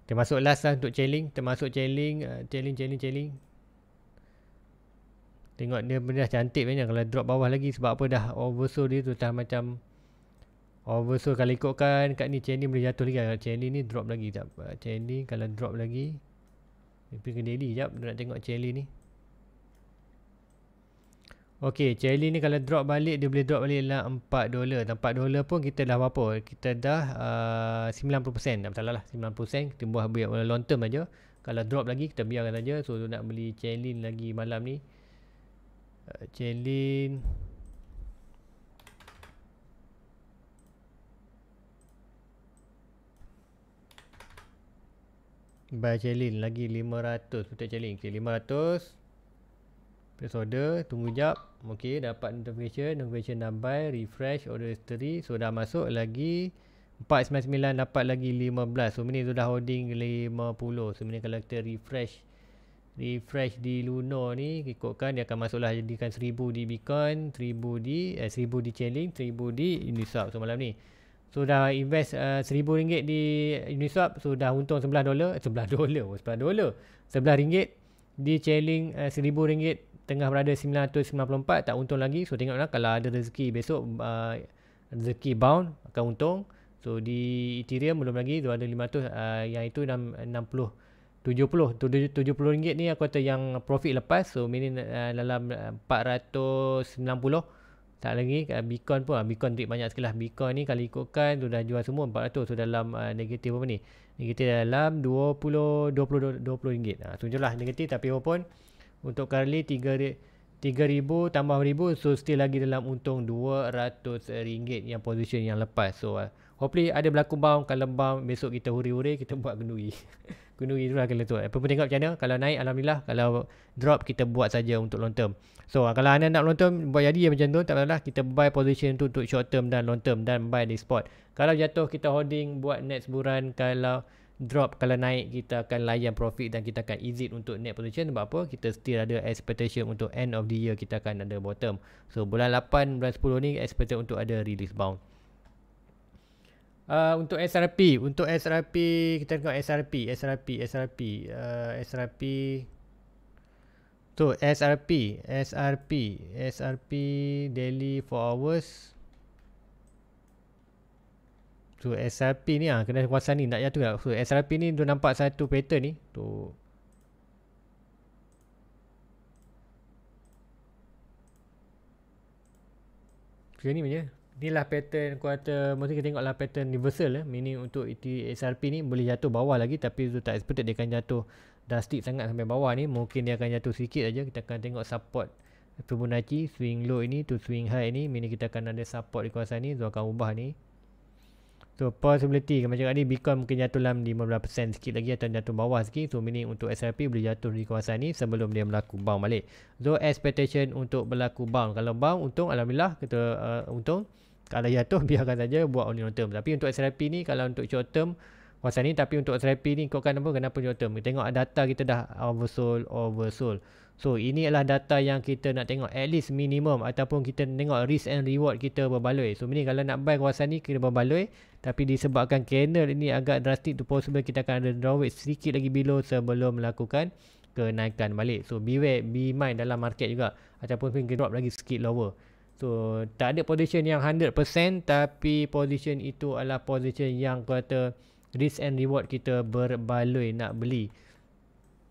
termasuk last lah untuk chainlink termasuk chainlink uh, chainlink chainlink chainlink tengok dia benda cantik macam kalau drop bawah lagi sebab apa dah oversold dia tu dah macam oversold kalau ikutkan kat ni chainlink boleh jatuh lagi kalau chainlink ni drop lagi tak uh, ni kalau drop lagi dia pergi ke daily jap nak tengok chainlink ni Okey, Jelly ni kalau drop balik dia boleh drop balik dalam 4 dolar. Dan 4 dolar pun kita dah apa? Kita dah uh, 90%. Tak salah lah 90%. Kita buat buy long term aja. Kalau drop lagi kita biarkan saja. So nak beli Jelly lagi malam ni. Uh, jelly uh, Buy Jelly lagi 500 untuk Jelly. Okay, 500 Place order, tunggu jap. Okey, dapat notification, notification nampai refresh order history. So dah masuk lagi 499 dapat lagi 15. So ni sudah holding 50. So ni kalau kita refresh refresh di Luna ni ikutkan dia akan masuklah jadikan 1000 di Bitcoin, 1000 di eh, 1000 di Chainlink, 1000 di Uniswap so malam ni. So dah invest uh, eh, 1000 ringgit di Uniswap so dah untung 11 dolar, 11 dolar, 11 dolar. 11 ringgit di Chainlink uh, eh, 1000 ringgit tengah berada 994 tak untung lagi so tengoklah kalau ada rezeki besok uh, rezeki bound akan untung so di ethereum belum lagi 2500 uh, yang itu 660 70 rm ringgit ni aku kata yang profit lepas so mini uh, dalam 490 tak lagi uh, Bitcoin pun uh, Bitcoin duit banyak sekali lah Bitcoin ni kalau ikutkan tu dah jual semua 400 so dalam uh, negatif apa ni negatif dalam 20 20 20 ringgit uh, tunjulah negatif tapi apa pun untuk Carly 3000 tambah 1000 so still lagi dalam untung RM200 yang position yang lepas. So uh, hopefully ada berlaku bound kalau bound besok kita huri-huri kita buat gunui. gunui *laughs* dulu lah kalau tu. Apa pun tengok macam mana kalau naik alhamdulillah kalau drop kita buat saja untuk long term. So uh, kalau anda nak long term buat jadi ya macam tu tak apalah kita buy position tu untuk short term dan long term dan buy di spot. Kalau jatuh kita holding buat next bulan kalau drop kalau naik kita akan layan profit dan kita akan exit untuk net position sebab apa kita still ada expectation untuk end of the year kita akan ada bottom so bulan 8 bulan 10 ni expected untuk ada release bound uh, untuk SRP untuk SRP kita tengok SRP SRP SRP uh, SRP so SRP SRP SRP daily 4 hours So SRP ni ah kena kuasa ni nak jatuh lah. So SRP ni tu nampak satu pattern ni tu. Okay, ni punya. lah pattern kuarter. Mesti kita tengoklah pattern universal eh. Meaning untuk ET SRP ni boleh jatuh bawah lagi tapi tu tak expected dia akan jatuh drastic sangat sampai bawah ni. Mungkin dia akan jatuh sikit aja. Kita akan tengok support Fibonacci swing low ini tu swing high ini. Meaning kita akan ada support di kawasan ni. Tu akan ubah ni. So possibility kan? macam cakap ni Bitcoin mungkin jatuh dalam 15% sikit lagi atau jatuh bawah sikit. So mini untuk XRP boleh jatuh di kawasan ni sebelum dia berlaku bound balik. So expectation untuk berlaku bound. Kalau bound untung Alhamdulillah kita uh, untung. Kalau jatuh *laughs* biarkan saja buat only long term. Tapi untuk XRP ni kalau untuk short term kawasan ni. Tapi untuk XRP ni ikutkan apa kenapa short term. Kita tengok data kita dah oversold, oversold. So ini adalah data yang kita nak tengok at least minimum ataupun kita tengok risk and reward kita berbaloi. So ini kalau nak buy kawasan ni kita berbaloi tapi disebabkan candle ini agak drastic to possible kita akan ada draw weight sedikit lagi below sebelum melakukan kenaikan balik. So beware be mind dalam market juga ataupun mungkin drop lagi sikit lower. So tak ada position yang 100% tapi position itu adalah position yang kata risk and reward kita berbaloi nak beli.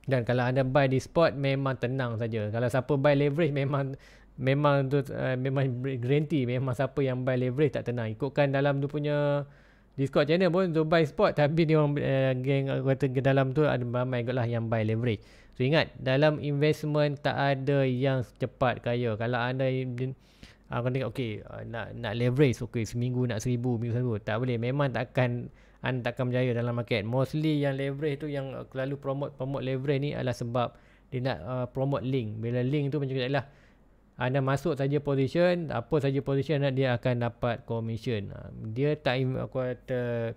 Dan kalau anda buy di spot memang tenang saja. Kalau siapa buy leverage memang memang tu uh, memang guarantee memang siapa yang buy leverage tak tenang. Ikutkan dalam tu punya Discord channel pun tu buy spot tapi dia orang uh, geng kata ke dalam tu ada ramai juga lah yang buy leverage. So ingat dalam investment tak ada yang cepat kaya. Kalau anda akan uh, tengok okey uh, nak nak leverage okey seminggu nak seribu minggu satu tak boleh memang tak akan anda takkan berjaya dalam market. Mostly yang leverage tu yang uh, selalu promote promote leverage ni adalah sebab dia nak uh, promote link. Bila link tu macam lah anda masuk saja position, apa saja position dia akan dapat commission. Ha, dia tak aku kata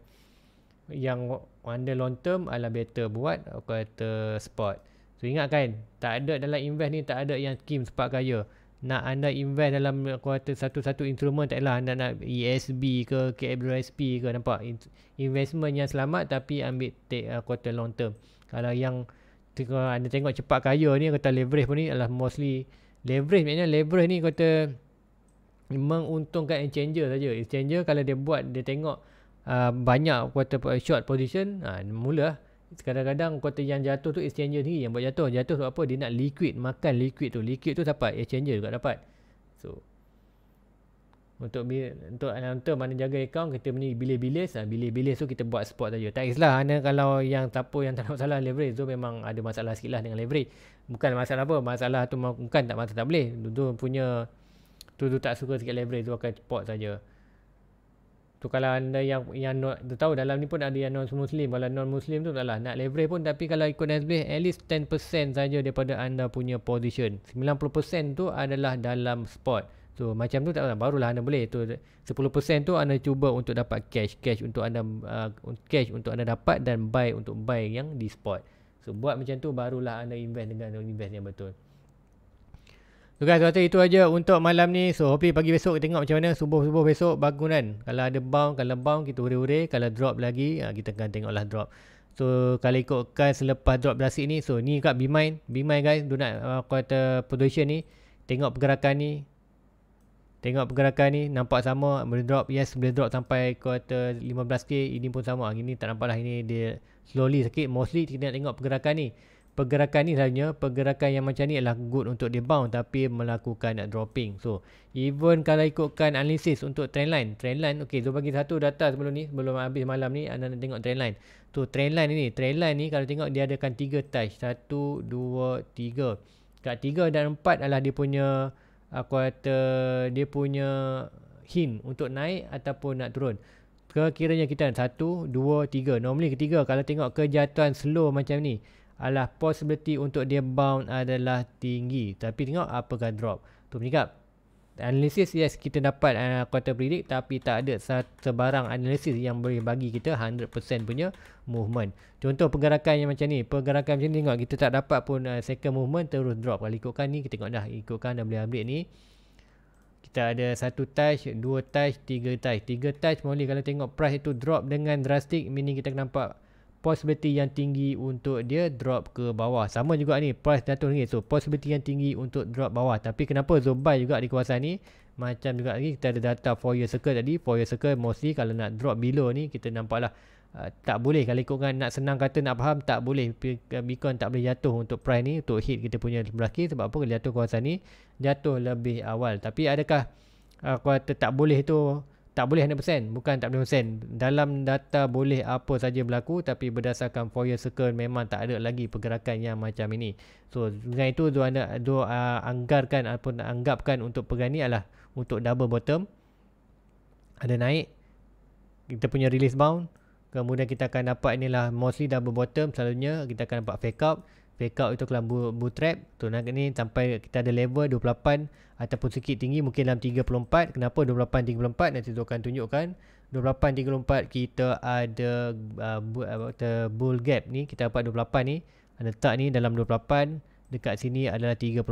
yang anda long term adalah better buat uh, aku kata spot. So ingat kan, tak ada dalam invest ni tak ada yang skim sepak kaya nak anda invest dalam kuartal satu-satu instrumen tak lah anda nak ESB ke KWSP ke nampak investment yang selamat tapi ambil take uh, quarter long term kalau yang kalau anda tengok cepat kaya ni kata leverage pun ni adalah mostly leverage maknanya leverage ni kata menguntungkan exchanger saja exchanger kalau dia buat dia tengok uh, banyak quarter short position uh, mula kadang-kadang kuota yang jatuh tu exchanger sendiri yang buat jatuh jatuh sebab apa dia nak liquid makan liquid tu liquid tu dapat exchanger juga dapat so untuk untuk untuk mana jaga akaun kita ni bilis-bilis ah bilis-bilis so kita buat spot saja tak islah hanya kalau yang siapa yang tak salah leverage tu memang ada masalah sikitlah dengan leverage bukan masalah apa masalah tu bukan tak masalah tak boleh tu, tu punya tu tu tak suka sikit leverage tu akan spot saja tu kalau anda yang yang not, tu tahu dalam ni pun ada yang non muslim kalau non muslim tu taklah nak leverage pun tapi kalau ikut SBF at least 10% saja daripada anda punya position 90% tu adalah dalam spot so macam tu tak tahu barulah anda boleh tu 10% tu anda cuba untuk dapat cash cash untuk anda uh, cash untuk anda dapat dan buy untuk buy yang di spot so buat macam tu barulah anda invest dengan invest yang betul So guys, rasa itu aja untuk malam ni. So hopefully pagi besok kita tengok macam mana subuh-subuh besok bangunan. Kalau ada bounce, kalau bounce kita hure-hure, kalau drop lagi ah, kita akan tengoklah drop. So kalau ikutkan selepas drop berasik ni, so ni kat Bmine, Bmine guys, do not uh, ah, quarter position ni. Tengok pergerakan ni. Tengok pergerakan ni nampak sama boleh drop. Yes, boleh drop sampai quarter 15k ini pun sama. Ini tak nampaklah ini dia slowly sikit mostly kita nak tengok pergerakan ni pergerakan ni selalunya pergerakan yang macam ni adalah good untuk dibound tapi melakukan dropping. So even kalau ikutkan analisis untuk trendline, trendline okey so bagi satu data sebelum ni sebelum habis malam ni anda nak tengok trendline. so, trendline ni, trendline ni kalau tengok dia adakan 3 touch. 1 2 3. Kat 3 dan 4 adalah dia punya aku kata dia punya hint untuk naik ataupun nak turun. Kekiranya kita 1 2 3. Normally ketiga kalau tengok kejatuhan slow macam ni adalah possibility untuk dia bound adalah tinggi. Tapi tengok apa apakah drop. Tu meningkat. Analisis yes kita dapat uh, quarter predict tapi tak ada sebarang analisis yang boleh bagi kita 100% punya movement. Contoh pergerakan yang macam ni. Pergerakan macam ni tengok kita tak dapat pun uh, second movement terus drop. Kalau ikutkan ni kita tengok dah ikutkan dah boleh ambil ni. Kita ada satu touch, dua touch, tiga touch. Tiga touch boleh kalau tengok price itu drop dengan drastic meaning kita nampak possibility yang tinggi untuk dia drop ke bawah. Sama juga ni price jatuh lagi. So possibility yang tinggi untuk drop bawah. Tapi kenapa Zobai juga di kawasan ni macam juga lagi kita ada data 4 year circle tadi. 4 year circle mostly kalau nak drop below ni kita nampaklah uh, tak boleh kalau ikutkan nak senang kata nak faham tak boleh uh, Bitcoin tak boleh jatuh untuk price ni untuk hit kita punya berakhir sebab apa jatuh kawasan ni jatuh lebih awal tapi adakah uh, kuat tak boleh tu tak boleh 100% bukan tak boleh 100% dalam data boleh apa saja berlaku tapi berdasarkan Fourier circle memang tak ada lagi pergerakan yang macam ini so dengan itu dua anda dua uh, anggarkan ataupun anggapkan untuk pergerakan ini adalah untuk double bottom ada naik kita punya release bound kemudian kita akan dapat inilah mostly double bottom selalunya kita akan dapat fake up fake out itu kelam bootstrap tu nak ni sampai kita ada level 28 ataupun sikit tinggi mungkin dalam 34 kenapa 28 34 nanti tu akan tunjukkan 28 34 kita ada uh, uh bull gap ni kita dapat 28 ni letak ni dalam 28 dekat sini adalah 34.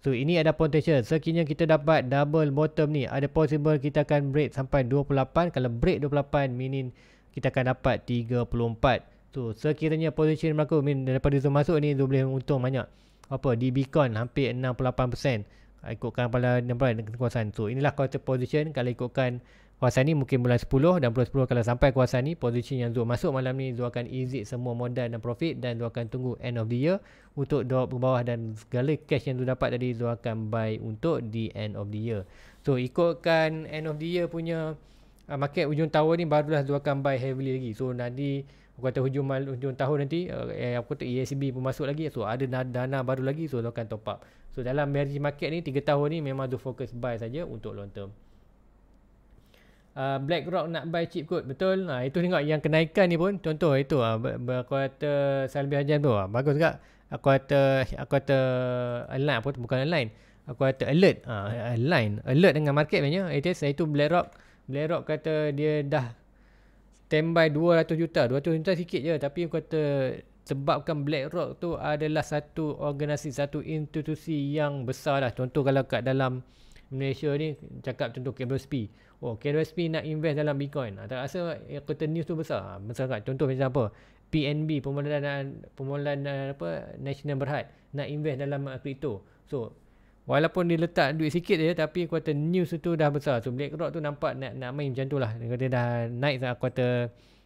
So ini ada potential. Sekiranya kita dapat double bottom ni, ada possible kita akan break sampai 28. Kalau break 28, meaning kita akan dapat 34 tu sekiranya position berlaku min daripada zoom masuk ni zoom boleh untung banyak apa di Bitcoin hampir 68% ikutkan pada nampak kekuasaan tu so, inilah quarter position kalau ikutkan kuasa ni mungkin bulan 10 dan bulan 10 kalau sampai kuasa ni position yang zoom masuk malam ni zoom akan exit semua modal dan profit dan zoom akan tunggu end of the year untuk drop ke bawah dan segala cash yang zoom dapat tadi zoom akan buy untuk di end of the year so ikutkan end of the year punya uh, market ujung tahun ni barulah zoom akan buy heavily lagi so nanti aku kata hujung mal, hujung tahun nanti uh, eh, eh, aku kata ESB pun masuk lagi so ada dana baru lagi so akan top up so dalam emerging market ni 3 tahun ni memang tu focus buy saja untuk long term uh, BlackRock nak buy chip kot betul nah, itu tengok yang kenaikan ni pun contoh itu uh, aku kata Salbi Hajan tu uh, bagus juga aku kata aku kata align apa bukan align aku kata alert uh, align alert dengan market sebenarnya itu saya tu BlackRock BlackRock kata dia dah 10 standby 200 juta 200 juta sikit je tapi kata sebabkan BlackRock tu adalah satu organisasi satu institusi yang besar lah contoh kalau kat dalam Malaysia ni cakap contoh KWSP oh KWSP nak invest dalam Bitcoin ah, tak rasa kata news tu besar ah, besar kat contoh macam apa PNB pemodalan pemodalan apa National Berhad nak invest dalam crypto so Walaupun dia letak duit sikit je tapi kuota news tu dah besar. So Black Rock tu nampak nak nak main macam tu lah. Dia kata dah naik sangat kuota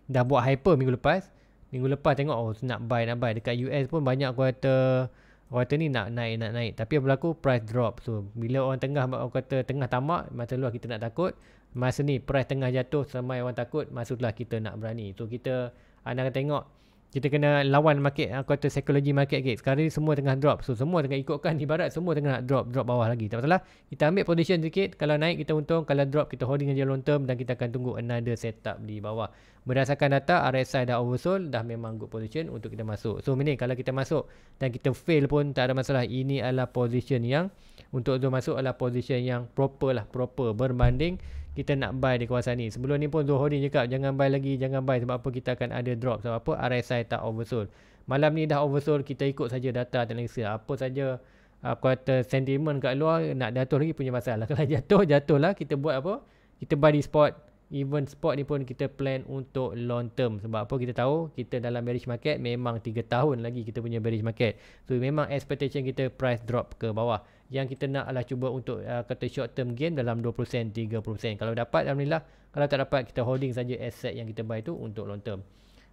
dah buat hyper minggu lepas. Minggu lepas tengok oh nak buy nak buy dekat US pun banyak kuota kuota ni nak naik nak naik. Tapi apa berlaku price drop. So bila orang tengah orang kata tengah tamak masa luar kita nak takut. Masa ni price tengah jatuh selama orang takut masa lah kita nak berani. So kita anda tengok kita kena lawan market aku ah, kata psikologi market gate sekarang ni semua tengah drop so semua tengah ikutkan ibarat semua tengah nak drop drop bawah lagi tak masalah kita ambil position sedikit, kalau naik kita untung kalau drop kita holding dengan long term dan kita akan tunggu another setup di bawah berdasarkan data RSI dah oversold dah memang good position untuk kita masuk so ini kalau kita masuk dan kita fail pun tak ada masalah ini adalah position yang untuk tu masuk adalah position yang proper lah proper berbanding kita nak buy di kawasan ni. Sebelum ni pun Zohor ni cakap jangan buy lagi, jangan buy sebab apa kita akan ada drop. Sebab apa RSI tak oversold. Malam ni dah oversold, kita ikut saja data dan analisa. Apa saja ah, aku kata sentimen kat luar nak jatuh lagi punya masalah. *laughs* Kalau jatuh, jatuhlah. Kita buat apa? Kita buy di spot. Even spot ni pun kita plan untuk long term. Sebab apa kita tahu kita dalam bearish market memang 3 tahun lagi kita punya bearish market. So memang expectation kita price drop ke bawah yang kita nak adalah cuba untuk uh, kata short term gain dalam 20% 30% kalau dapat alhamdulillah kalau tak dapat kita holding saja aset yang kita buy tu untuk long term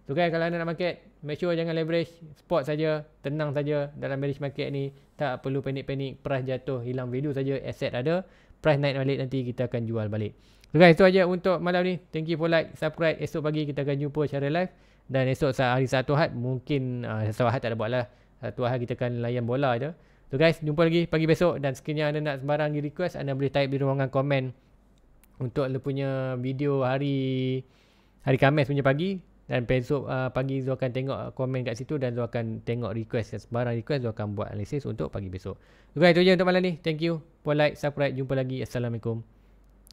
so guys kalau anda nak market make sure jangan leverage spot saja tenang saja dalam bearish market ni tak perlu panik-panik price jatuh hilang video saja aset ada price naik balik nanti kita akan jual balik so guys itu aja untuk malam ni thank you for like subscribe esok pagi kita akan jumpa secara live dan esok hari satu hat mungkin uh, satu hat tak ada buat lah satu hat kita akan layan bola je So guys, jumpa lagi pagi besok dan sekiranya anda nak sembarang request, anda boleh type di ruangan komen untuk anda punya video hari hari Khamis punya pagi dan besok uh, pagi Zul akan tengok komen kat situ dan Zul akan tengok request dan sebarang request Zul akan buat analisis untuk pagi besok. So guys, itu je untuk malam ni. Thank you. Puan like, subscribe. Jumpa lagi. Assalamualaikum.